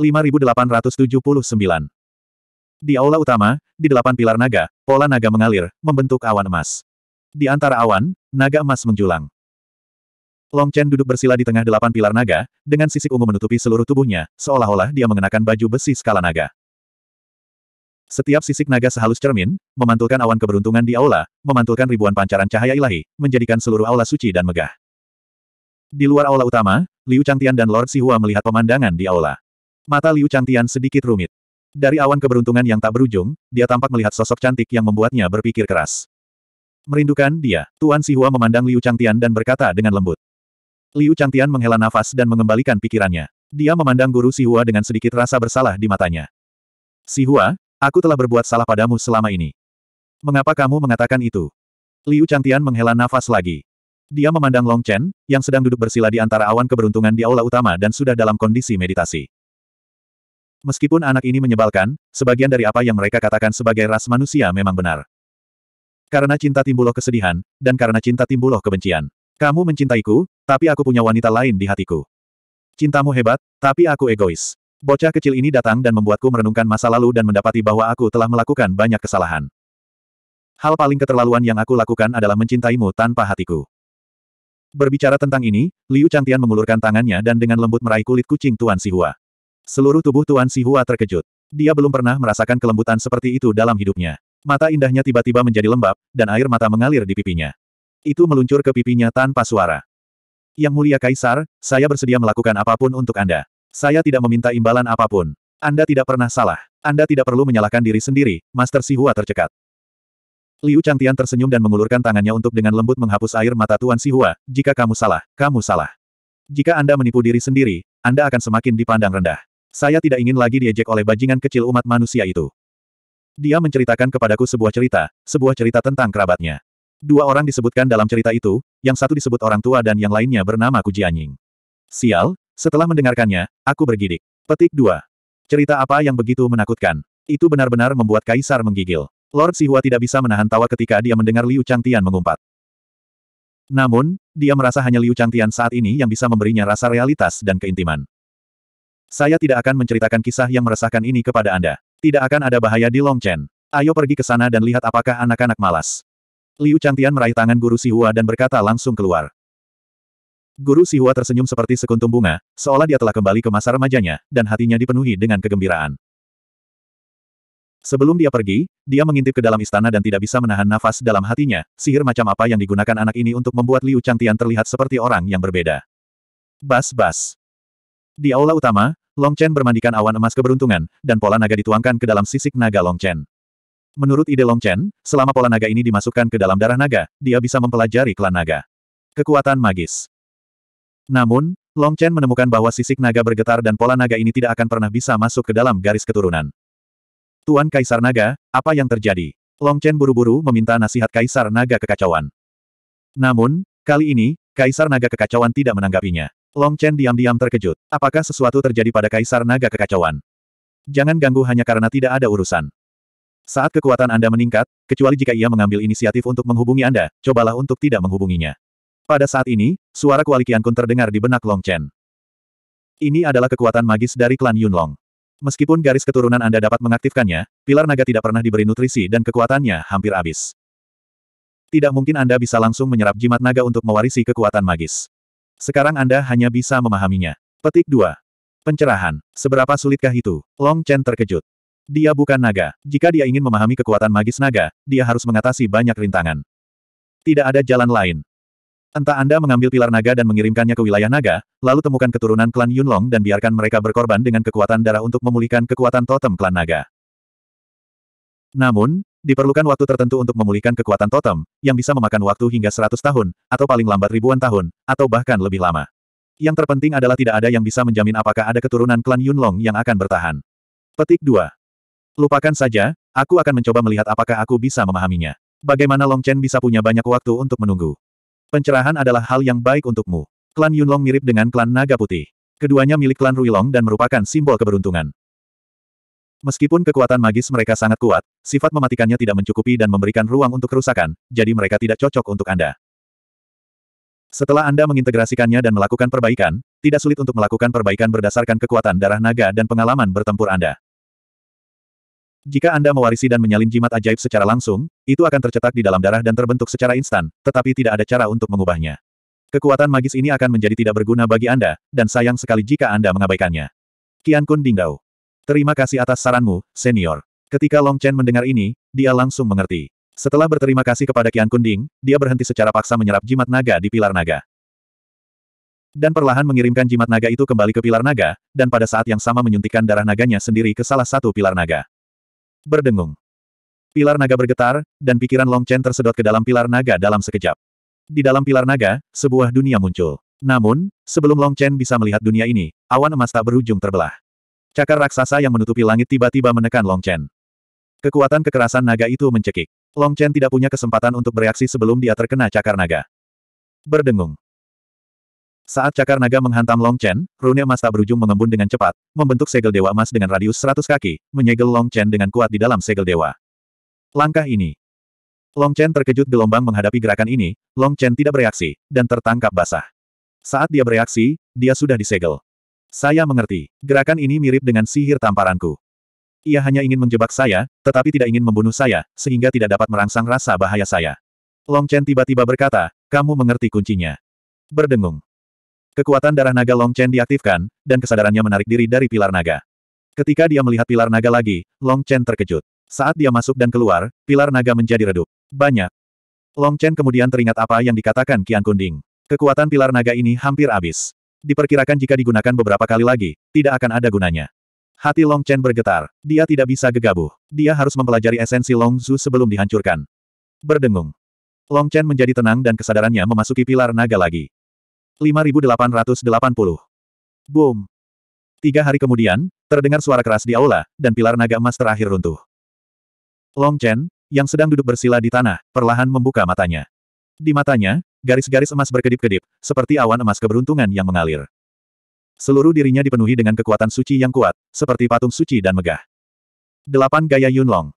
5879 Di aula utama, di delapan pilar naga, pola naga mengalir, membentuk awan emas. Di antara awan, naga emas menjulang. Long Chen duduk bersila di tengah delapan pilar naga, dengan sisik ungu menutupi seluruh tubuhnya, seolah-olah dia mengenakan baju besi skala naga. Setiap sisik naga sehalus cermin, memantulkan awan keberuntungan di aula, memantulkan ribuan pancaran cahaya ilahi, menjadikan seluruh aula suci dan megah. Di luar aula utama, Liu Changtian dan Lord Sihua melihat pemandangan di aula. Mata Liu Changtian sedikit rumit. Dari awan keberuntungan yang tak berujung, dia tampak melihat sosok cantik yang membuatnya berpikir keras. Merindukan dia, Tuan Sihua memandang Liu Changtian dan berkata dengan lembut. Liu Changtian menghela nafas dan mengembalikan pikirannya. Dia memandang guru Sihua dengan sedikit rasa bersalah di matanya. Sihua, Aku telah berbuat salah padamu selama ini. Mengapa kamu mengatakan itu? Liu Changtian menghela nafas lagi. Dia memandang Long Chen, yang sedang duduk bersila di antara awan keberuntungan di aula utama dan sudah dalam kondisi meditasi. Meskipun anak ini menyebalkan, sebagian dari apa yang mereka katakan sebagai ras manusia memang benar. Karena cinta timbuloh kesedihan, dan karena cinta timbuloh kebencian. Kamu mencintaiku, tapi aku punya wanita lain di hatiku. Cintamu hebat, tapi aku egois. Bocah kecil ini datang dan membuatku merenungkan masa lalu dan mendapati bahwa aku telah melakukan banyak kesalahan. Hal paling keterlaluan yang aku lakukan adalah mencintaimu tanpa hatiku. Berbicara tentang ini, Liu Changtian mengulurkan tangannya dan dengan lembut meraih kulit kucing Tuan Sihua. Seluruh tubuh Tuan Sihua terkejut. Dia belum pernah merasakan kelembutan seperti itu dalam hidupnya. Mata indahnya tiba-tiba menjadi lembab, dan air mata mengalir di pipinya. Itu meluncur ke pipinya tanpa suara. Yang mulia Kaisar, saya bersedia melakukan apapun untuk Anda. Saya tidak meminta imbalan apapun. Anda tidak pernah salah. Anda tidak perlu menyalahkan diri sendiri, Master Sihua tercekat. Liu Changtian tersenyum dan mengulurkan tangannya untuk dengan lembut menghapus air mata Tuan Sihua, jika kamu salah, kamu salah. Jika Anda menipu diri sendiri, Anda akan semakin dipandang rendah. Saya tidak ingin lagi diejek oleh bajingan kecil umat manusia itu. Dia menceritakan kepadaku sebuah cerita, sebuah cerita tentang kerabatnya. Dua orang disebutkan dalam cerita itu, yang satu disebut orang tua dan yang lainnya bernama Kujianying. Sial, setelah mendengarkannya, aku bergidik. Petik 2. Cerita apa yang begitu menakutkan? Itu benar-benar membuat Kaisar menggigil. Lord Sihua tidak bisa menahan tawa ketika dia mendengar Liu Changtian mengumpat. Namun, dia merasa hanya Liu Changtian saat ini yang bisa memberinya rasa realitas dan keintiman. Saya tidak akan menceritakan kisah yang meresahkan ini kepada Anda. Tidak akan ada bahaya di Long Chen. Ayo pergi ke sana dan lihat apakah anak-anak malas. Liu Changtian meraih tangan guru Sihua dan berkata langsung keluar. Guru Siwa tersenyum seperti sekuntum bunga, seolah dia telah kembali ke masa remajanya, dan hatinya dipenuhi dengan kegembiraan. Sebelum dia pergi, dia mengintip ke dalam istana dan tidak bisa menahan nafas dalam hatinya, sihir macam apa yang digunakan anak ini untuk membuat Liu Changtian terlihat seperti orang yang berbeda. Bas-bas. Di aula utama, Long Chen bermandikan awan emas keberuntungan, dan pola naga dituangkan ke dalam sisik naga Long Chen. Menurut ide Long Chen, selama pola naga ini dimasukkan ke dalam darah naga, dia bisa mempelajari klan naga. Kekuatan magis. Namun, Long Chen menemukan bahwa sisik naga bergetar dan pola naga ini tidak akan pernah bisa masuk ke dalam garis keturunan. Tuan Kaisar Naga, apa yang terjadi? Long Chen buru-buru meminta nasihat Kaisar Naga Kekacauan. Namun, kali ini, Kaisar Naga Kekacauan tidak menanggapinya. Long Chen diam-diam terkejut. Apakah sesuatu terjadi pada Kaisar Naga Kekacauan? Jangan ganggu hanya karena tidak ada urusan. Saat kekuatan Anda meningkat, kecuali jika ia mengambil inisiatif untuk menghubungi Anda, cobalah untuk tidak menghubunginya. Pada saat ini, suara kualikian kun terdengar di benak Long Chen. Ini adalah kekuatan magis dari klan Yunlong. Meskipun garis keturunan Anda dapat mengaktifkannya, pilar naga tidak pernah diberi nutrisi dan kekuatannya hampir habis. Tidak mungkin Anda bisa langsung menyerap jimat naga untuk mewarisi kekuatan magis. Sekarang Anda hanya bisa memahaminya. Petik 2. Pencerahan. Seberapa sulitkah itu? Long Chen terkejut. Dia bukan naga. Jika dia ingin memahami kekuatan magis naga, dia harus mengatasi banyak rintangan. Tidak ada jalan lain. Entah Anda mengambil pilar naga dan mengirimkannya ke wilayah naga, lalu temukan keturunan klan Yunlong dan biarkan mereka berkorban dengan kekuatan darah untuk memulihkan kekuatan totem klan naga. Namun, diperlukan waktu tertentu untuk memulihkan kekuatan totem, yang bisa memakan waktu hingga 100 tahun, atau paling lambat ribuan tahun, atau bahkan lebih lama. Yang terpenting adalah tidak ada yang bisa menjamin apakah ada keturunan klan Yunlong yang akan bertahan. Petik 2. Lupakan saja, aku akan mencoba melihat apakah aku bisa memahaminya. Bagaimana Long Chen bisa punya banyak waktu untuk menunggu. Pencerahan adalah hal yang baik untukmu. Klan Yunlong mirip dengan klan Naga Putih. Keduanya milik klan Ruilong dan merupakan simbol keberuntungan. Meskipun kekuatan magis mereka sangat kuat, sifat mematikannya tidak mencukupi dan memberikan ruang untuk kerusakan, jadi mereka tidak cocok untuk Anda. Setelah Anda mengintegrasikannya dan melakukan perbaikan, tidak sulit untuk melakukan perbaikan berdasarkan kekuatan darah naga dan pengalaman bertempur Anda. Jika Anda mewarisi dan menyalin jimat ajaib secara langsung, itu akan tercetak di dalam darah dan terbentuk secara instan, tetapi tidak ada cara untuk mengubahnya. Kekuatan magis ini akan menjadi tidak berguna bagi Anda, dan sayang sekali jika Anda mengabaikannya. Kian Kun Dingdao. Terima kasih atas saranmu, senior. Ketika Long Chen mendengar ini, dia langsung mengerti. Setelah berterima kasih kepada Kian Kun Ding, dia berhenti secara paksa menyerap jimat naga di pilar naga. Dan perlahan mengirimkan jimat naga itu kembali ke pilar naga, dan pada saat yang sama menyuntikkan darah naganya sendiri ke salah satu pilar naga. Berdengung. Pilar naga bergetar, dan pikiran Long Chen tersedot ke dalam pilar naga dalam sekejap. Di dalam pilar naga, sebuah dunia muncul. Namun, sebelum Long Chen bisa melihat dunia ini, awan emas tak berujung terbelah. Cakar raksasa yang menutupi langit tiba-tiba menekan Long Chen. Kekuatan kekerasan naga itu mencekik. Long Chen tidak punya kesempatan untuk bereaksi sebelum dia terkena cakar naga. Berdengung. Saat cakar naga menghantam Long Chen, rune emas tak berujung mengembun dengan cepat, membentuk segel dewa emas dengan radius 100 kaki, menyegel Long Chen dengan kuat di dalam segel dewa. Langkah ini. Long Chen terkejut gelombang menghadapi gerakan ini, Long Chen tidak bereaksi, dan tertangkap basah. Saat dia bereaksi, dia sudah disegel. Saya mengerti, gerakan ini mirip dengan sihir tamparanku. Ia hanya ingin menjebak saya, tetapi tidak ingin membunuh saya, sehingga tidak dapat merangsang rasa bahaya saya. Long Chen tiba-tiba berkata, kamu mengerti kuncinya. Berdengung. Kekuatan darah naga Long Chen diaktifkan, dan kesadarannya menarik diri dari pilar naga. Ketika dia melihat pilar naga lagi, Long Chen terkejut. Saat dia masuk dan keluar, pilar naga menjadi redup. Banyak. Long Chen kemudian teringat apa yang dikatakan Qian Kunding. Kekuatan pilar naga ini hampir habis. Diperkirakan jika digunakan beberapa kali lagi, tidak akan ada gunanya. Hati Long Chen bergetar. Dia tidak bisa gegabah. Dia harus mempelajari esensi Long Zhu sebelum dihancurkan. Berdengung. Long Chen menjadi tenang dan kesadarannya memasuki pilar naga lagi. 5880. Boom. Tiga hari kemudian, terdengar suara keras di aula, dan pilar naga emas terakhir runtuh. Long Chen, yang sedang duduk bersila di tanah, perlahan membuka matanya. Di matanya, garis-garis emas berkedip-kedip, seperti awan emas keberuntungan yang mengalir. Seluruh dirinya dipenuhi dengan kekuatan suci yang kuat, seperti patung suci dan megah. Delapan gaya Yunlong.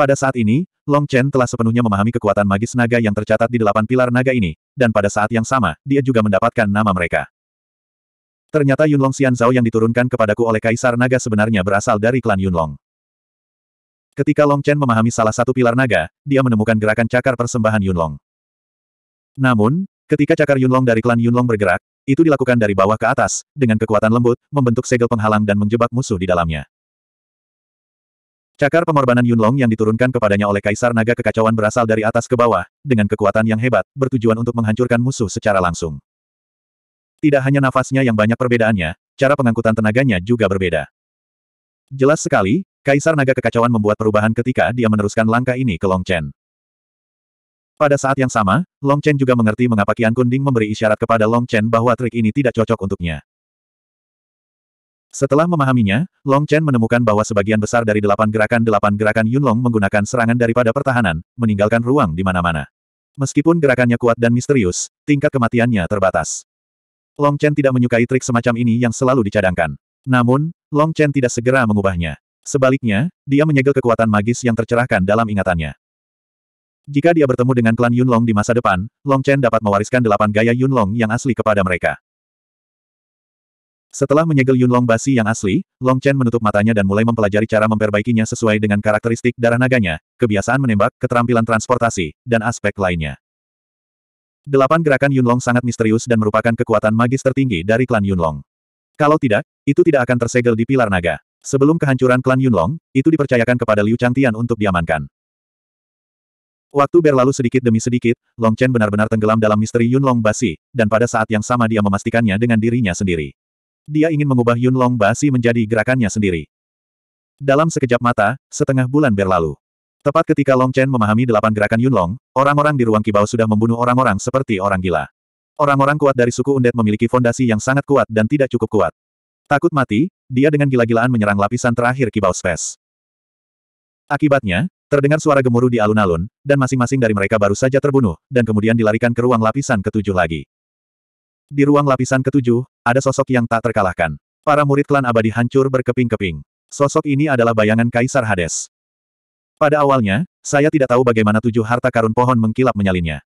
Pada saat ini, Long Chen telah sepenuhnya memahami kekuatan magis naga yang tercatat di delapan pilar naga ini, dan pada saat yang sama, dia juga mendapatkan nama mereka. Ternyata Yunlong Xianzao yang diturunkan kepadaku oleh Kaisar Naga sebenarnya berasal dari klan Yunlong. Ketika Long Chen memahami salah satu pilar naga, dia menemukan gerakan cakar persembahan Yunlong. Namun, ketika cakar Yunlong dari klan Yunlong bergerak, itu dilakukan dari bawah ke atas, dengan kekuatan lembut, membentuk segel penghalang dan menjebak musuh di dalamnya. Cakar pengorbanan Yunlong yang diturunkan kepadanya oleh Kaisar Naga kekacauan berasal dari atas ke bawah, dengan kekuatan yang hebat, bertujuan untuk menghancurkan musuh secara langsung. Tidak hanya nafasnya yang banyak perbedaannya, cara pengangkutan tenaganya juga berbeda. Jelas sekali, Kaisar Naga kekacauan membuat perubahan ketika dia meneruskan langkah ini ke Long Chen. Pada saat yang sama, Long Chen juga mengerti mengapa Kian Kunding memberi isyarat kepada Long Chen bahwa trik ini tidak cocok untuknya. Setelah memahaminya, Long Chen menemukan bahwa sebagian besar dari delapan gerakan-delapan gerakan Yunlong menggunakan serangan daripada pertahanan, meninggalkan ruang di mana-mana. Meskipun gerakannya kuat dan misterius, tingkat kematiannya terbatas. Long Chen tidak menyukai trik semacam ini yang selalu dicadangkan. Namun, Long Chen tidak segera mengubahnya. Sebaliknya, dia menyegel kekuatan magis yang tercerahkan dalam ingatannya. Jika dia bertemu dengan klan Yunlong di masa depan, Long Chen dapat mewariskan delapan gaya Yunlong yang asli kepada mereka. Setelah menyegel Yunlong Basi yang asli, Long Chen menutup matanya dan mulai mempelajari cara memperbaikinya sesuai dengan karakteristik darah naganya, kebiasaan menembak, keterampilan transportasi, dan aspek lainnya. Delapan gerakan Yunlong sangat misterius dan merupakan kekuatan magis tertinggi dari klan Yunlong. Kalau tidak, itu tidak akan tersegel di pilar naga. Sebelum kehancuran klan Yunlong, itu dipercayakan kepada Liu Changtian untuk diamankan. Waktu berlalu sedikit demi sedikit, Long Chen benar-benar tenggelam dalam misteri Yunlong Basi, dan pada saat yang sama dia memastikannya dengan dirinya sendiri. Dia ingin mengubah Yunlong Basi menjadi gerakannya sendiri. Dalam sekejap mata, setengah bulan berlalu. Tepat ketika Long Chen memahami delapan gerakan Yunlong, orang-orang di ruang kibau sudah membunuh orang-orang seperti orang gila. Orang-orang kuat dari suku Undet memiliki fondasi yang sangat kuat dan tidak cukup kuat. Takut mati, dia dengan gila-gilaan menyerang lapisan terakhir kibau space. Akibatnya, terdengar suara gemuruh di alun-alun, dan masing-masing dari mereka baru saja terbunuh, dan kemudian dilarikan ke ruang lapisan ketujuh lagi. Di ruang lapisan ketujuh, ada sosok yang tak terkalahkan. Para murid klan abadi hancur berkeping-keping. Sosok ini adalah bayangan Kaisar Hades. Pada awalnya, saya tidak tahu bagaimana tujuh harta karun pohon mengkilap menyalinnya.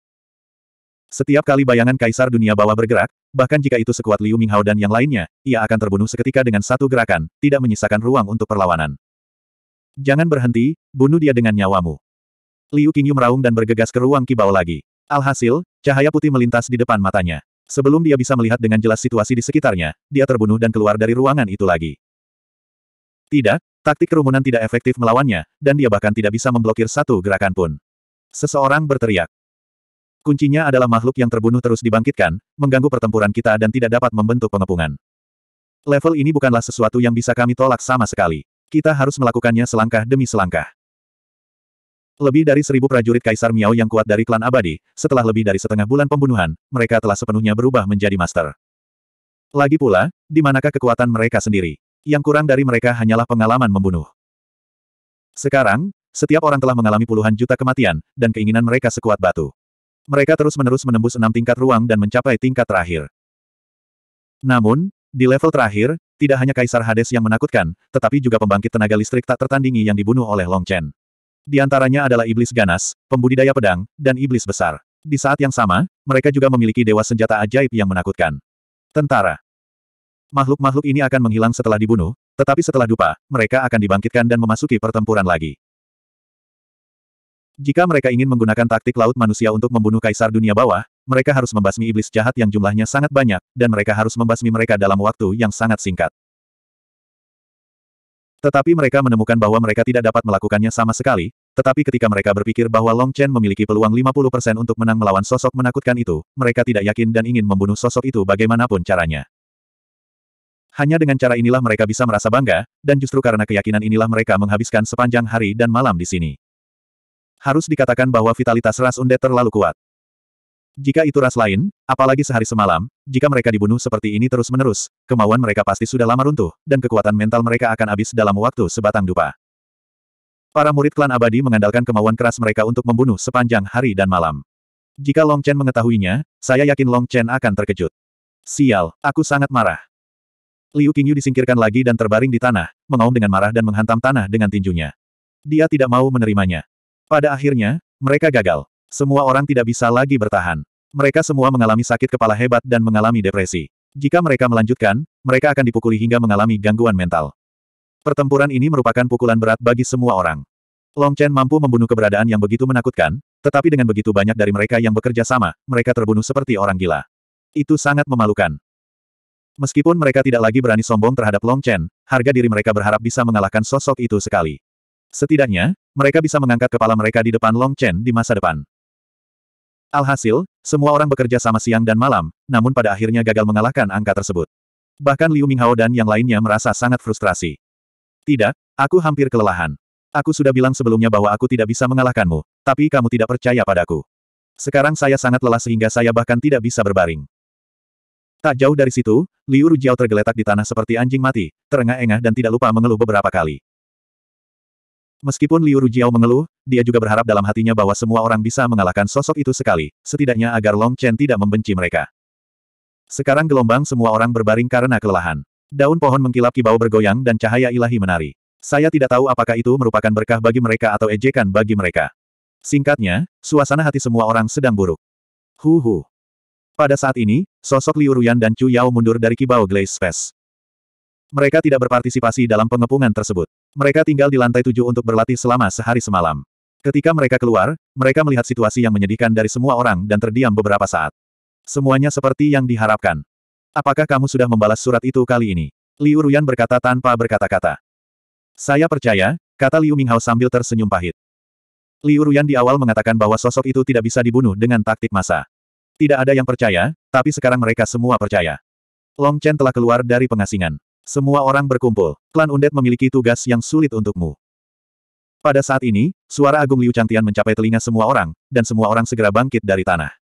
Setiap kali bayangan Kaisar dunia bawah bergerak, bahkan jika itu sekuat Liu Minghao dan yang lainnya, ia akan terbunuh seketika dengan satu gerakan, tidak menyisakan ruang untuk perlawanan. Jangan berhenti, bunuh dia dengan nyawamu. Liu Qingyu meraung dan bergegas ke ruang kibau lagi. Alhasil, cahaya putih melintas di depan matanya. Sebelum dia bisa melihat dengan jelas situasi di sekitarnya, dia terbunuh dan keluar dari ruangan itu lagi. Tidak, taktik kerumunan tidak efektif melawannya, dan dia bahkan tidak bisa memblokir satu gerakan pun. Seseorang berteriak. Kuncinya adalah makhluk yang terbunuh terus dibangkitkan, mengganggu pertempuran kita dan tidak dapat membentuk pengepungan. Level ini bukanlah sesuatu yang bisa kami tolak sama sekali. Kita harus melakukannya selangkah demi selangkah. Lebih dari seribu prajurit Kaisar Miao yang kuat dari klan abadi, setelah lebih dari setengah bulan pembunuhan, mereka telah sepenuhnya berubah menjadi master. Lagi pula, di manakah kekuatan mereka sendiri? Yang kurang dari mereka hanyalah pengalaman membunuh. Sekarang, setiap orang telah mengalami puluhan juta kematian, dan keinginan mereka sekuat batu. Mereka terus-menerus menembus enam tingkat ruang dan mencapai tingkat terakhir. Namun, di level terakhir, tidak hanya Kaisar Hades yang menakutkan, tetapi juga pembangkit tenaga listrik tak tertandingi yang dibunuh oleh Long Chen. Di antaranya adalah iblis ganas, pembudidaya pedang, dan iblis besar. Di saat yang sama, mereka juga memiliki dewa senjata ajaib yang menakutkan. Tentara. Makhluk-makhluk ini akan menghilang setelah dibunuh, tetapi setelah dupa, mereka akan dibangkitkan dan memasuki pertempuran lagi. Jika mereka ingin menggunakan taktik laut manusia untuk membunuh kaisar dunia bawah, mereka harus membasmi iblis jahat yang jumlahnya sangat banyak, dan mereka harus membasmi mereka dalam waktu yang sangat singkat. Tetapi mereka menemukan bahwa mereka tidak dapat melakukannya sama sekali, tetapi ketika mereka berpikir bahwa Long Chen memiliki peluang 50% untuk menang melawan sosok menakutkan itu, mereka tidak yakin dan ingin membunuh sosok itu bagaimanapun caranya. Hanya dengan cara inilah mereka bisa merasa bangga, dan justru karena keyakinan inilah mereka menghabiskan sepanjang hari dan malam di sini. Harus dikatakan bahwa vitalitas ras undet terlalu kuat. Jika itu ras lain, apalagi sehari semalam, jika mereka dibunuh seperti ini terus-menerus, kemauan mereka pasti sudah lama runtuh, dan kekuatan mental mereka akan habis dalam waktu sebatang dupa. Para murid klan abadi mengandalkan kemauan keras mereka untuk membunuh sepanjang hari dan malam. Jika Long Chen mengetahuinya, saya yakin Long Chen akan terkejut. Sial, aku sangat marah. Liu Qingyu disingkirkan lagi dan terbaring di tanah, mengaum dengan marah dan menghantam tanah dengan tinjunya. Dia tidak mau menerimanya. Pada akhirnya, mereka gagal. Semua orang tidak bisa lagi bertahan. Mereka semua mengalami sakit kepala hebat dan mengalami depresi. Jika mereka melanjutkan, mereka akan dipukuli hingga mengalami gangguan mental. Pertempuran ini merupakan pukulan berat bagi semua orang. Long Chen mampu membunuh keberadaan yang begitu menakutkan, tetapi dengan begitu banyak dari mereka yang bekerja sama, mereka terbunuh seperti orang gila. Itu sangat memalukan. Meskipun mereka tidak lagi berani sombong terhadap Long Chen, harga diri mereka berharap bisa mengalahkan sosok itu sekali. Setidaknya, mereka bisa mengangkat kepala mereka di depan Long Chen di masa depan. Alhasil, semua orang bekerja sama siang dan malam, namun pada akhirnya gagal mengalahkan angka tersebut. Bahkan Liu Minghao dan yang lainnya merasa sangat frustrasi. Tidak, aku hampir kelelahan. Aku sudah bilang sebelumnya bahwa aku tidak bisa mengalahkanmu, tapi kamu tidak percaya padaku. Sekarang saya sangat lelah sehingga saya bahkan tidak bisa berbaring. Tak jauh dari situ, Liu Rujiao tergeletak di tanah seperti anjing mati, terengah-engah dan tidak lupa mengeluh beberapa kali. Meskipun Liu Rujiao mengeluh, dia juga berharap dalam hatinya bahwa semua orang bisa mengalahkan sosok itu sekali, setidaknya agar Long Chen tidak membenci mereka. Sekarang gelombang semua orang berbaring karena kelelahan. Daun pohon mengkilap kibau bergoyang dan cahaya ilahi menari. Saya tidak tahu apakah itu merupakan berkah bagi mereka atau ejekan bagi mereka. Singkatnya, suasana hati semua orang sedang buruk. Huhu. Pada saat ini, sosok Liu Ruyan dan Chu Yao mundur dari kibau Glaze Space. Mereka tidak berpartisipasi dalam pengepungan tersebut. Mereka tinggal di lantai tujuh untuk berlatih selama sehari semalam. Ketika mereka keluar, mereka melihat situasi yang menyedihkan dari semua orang dan terdiam beberapa saat. Semuanya seperti yang diharapkan. Apakah kamu sudah membalas surat itu kali ini? Liu Ruyan berkata tanpa berkata-kata. Saya percaya, kata Liu Minghao sambil tersenyum pahit. Liu Ruyan di awal mengatakan bahwa sosok itu tidak bisa dibunuh dengan taktik masa. Tidak ada yang percaya, tapi sekarang mereka semua percaya. Long Chen telah keluar dari pengasingan. Semua orang berkumpul. Klan Undet memiliki tugas yang sulit untukmu. Pada saat ini, suara Agung Liu Changtian mencapai telinga semua orang, dan semua orang segera bangkit dari tanah.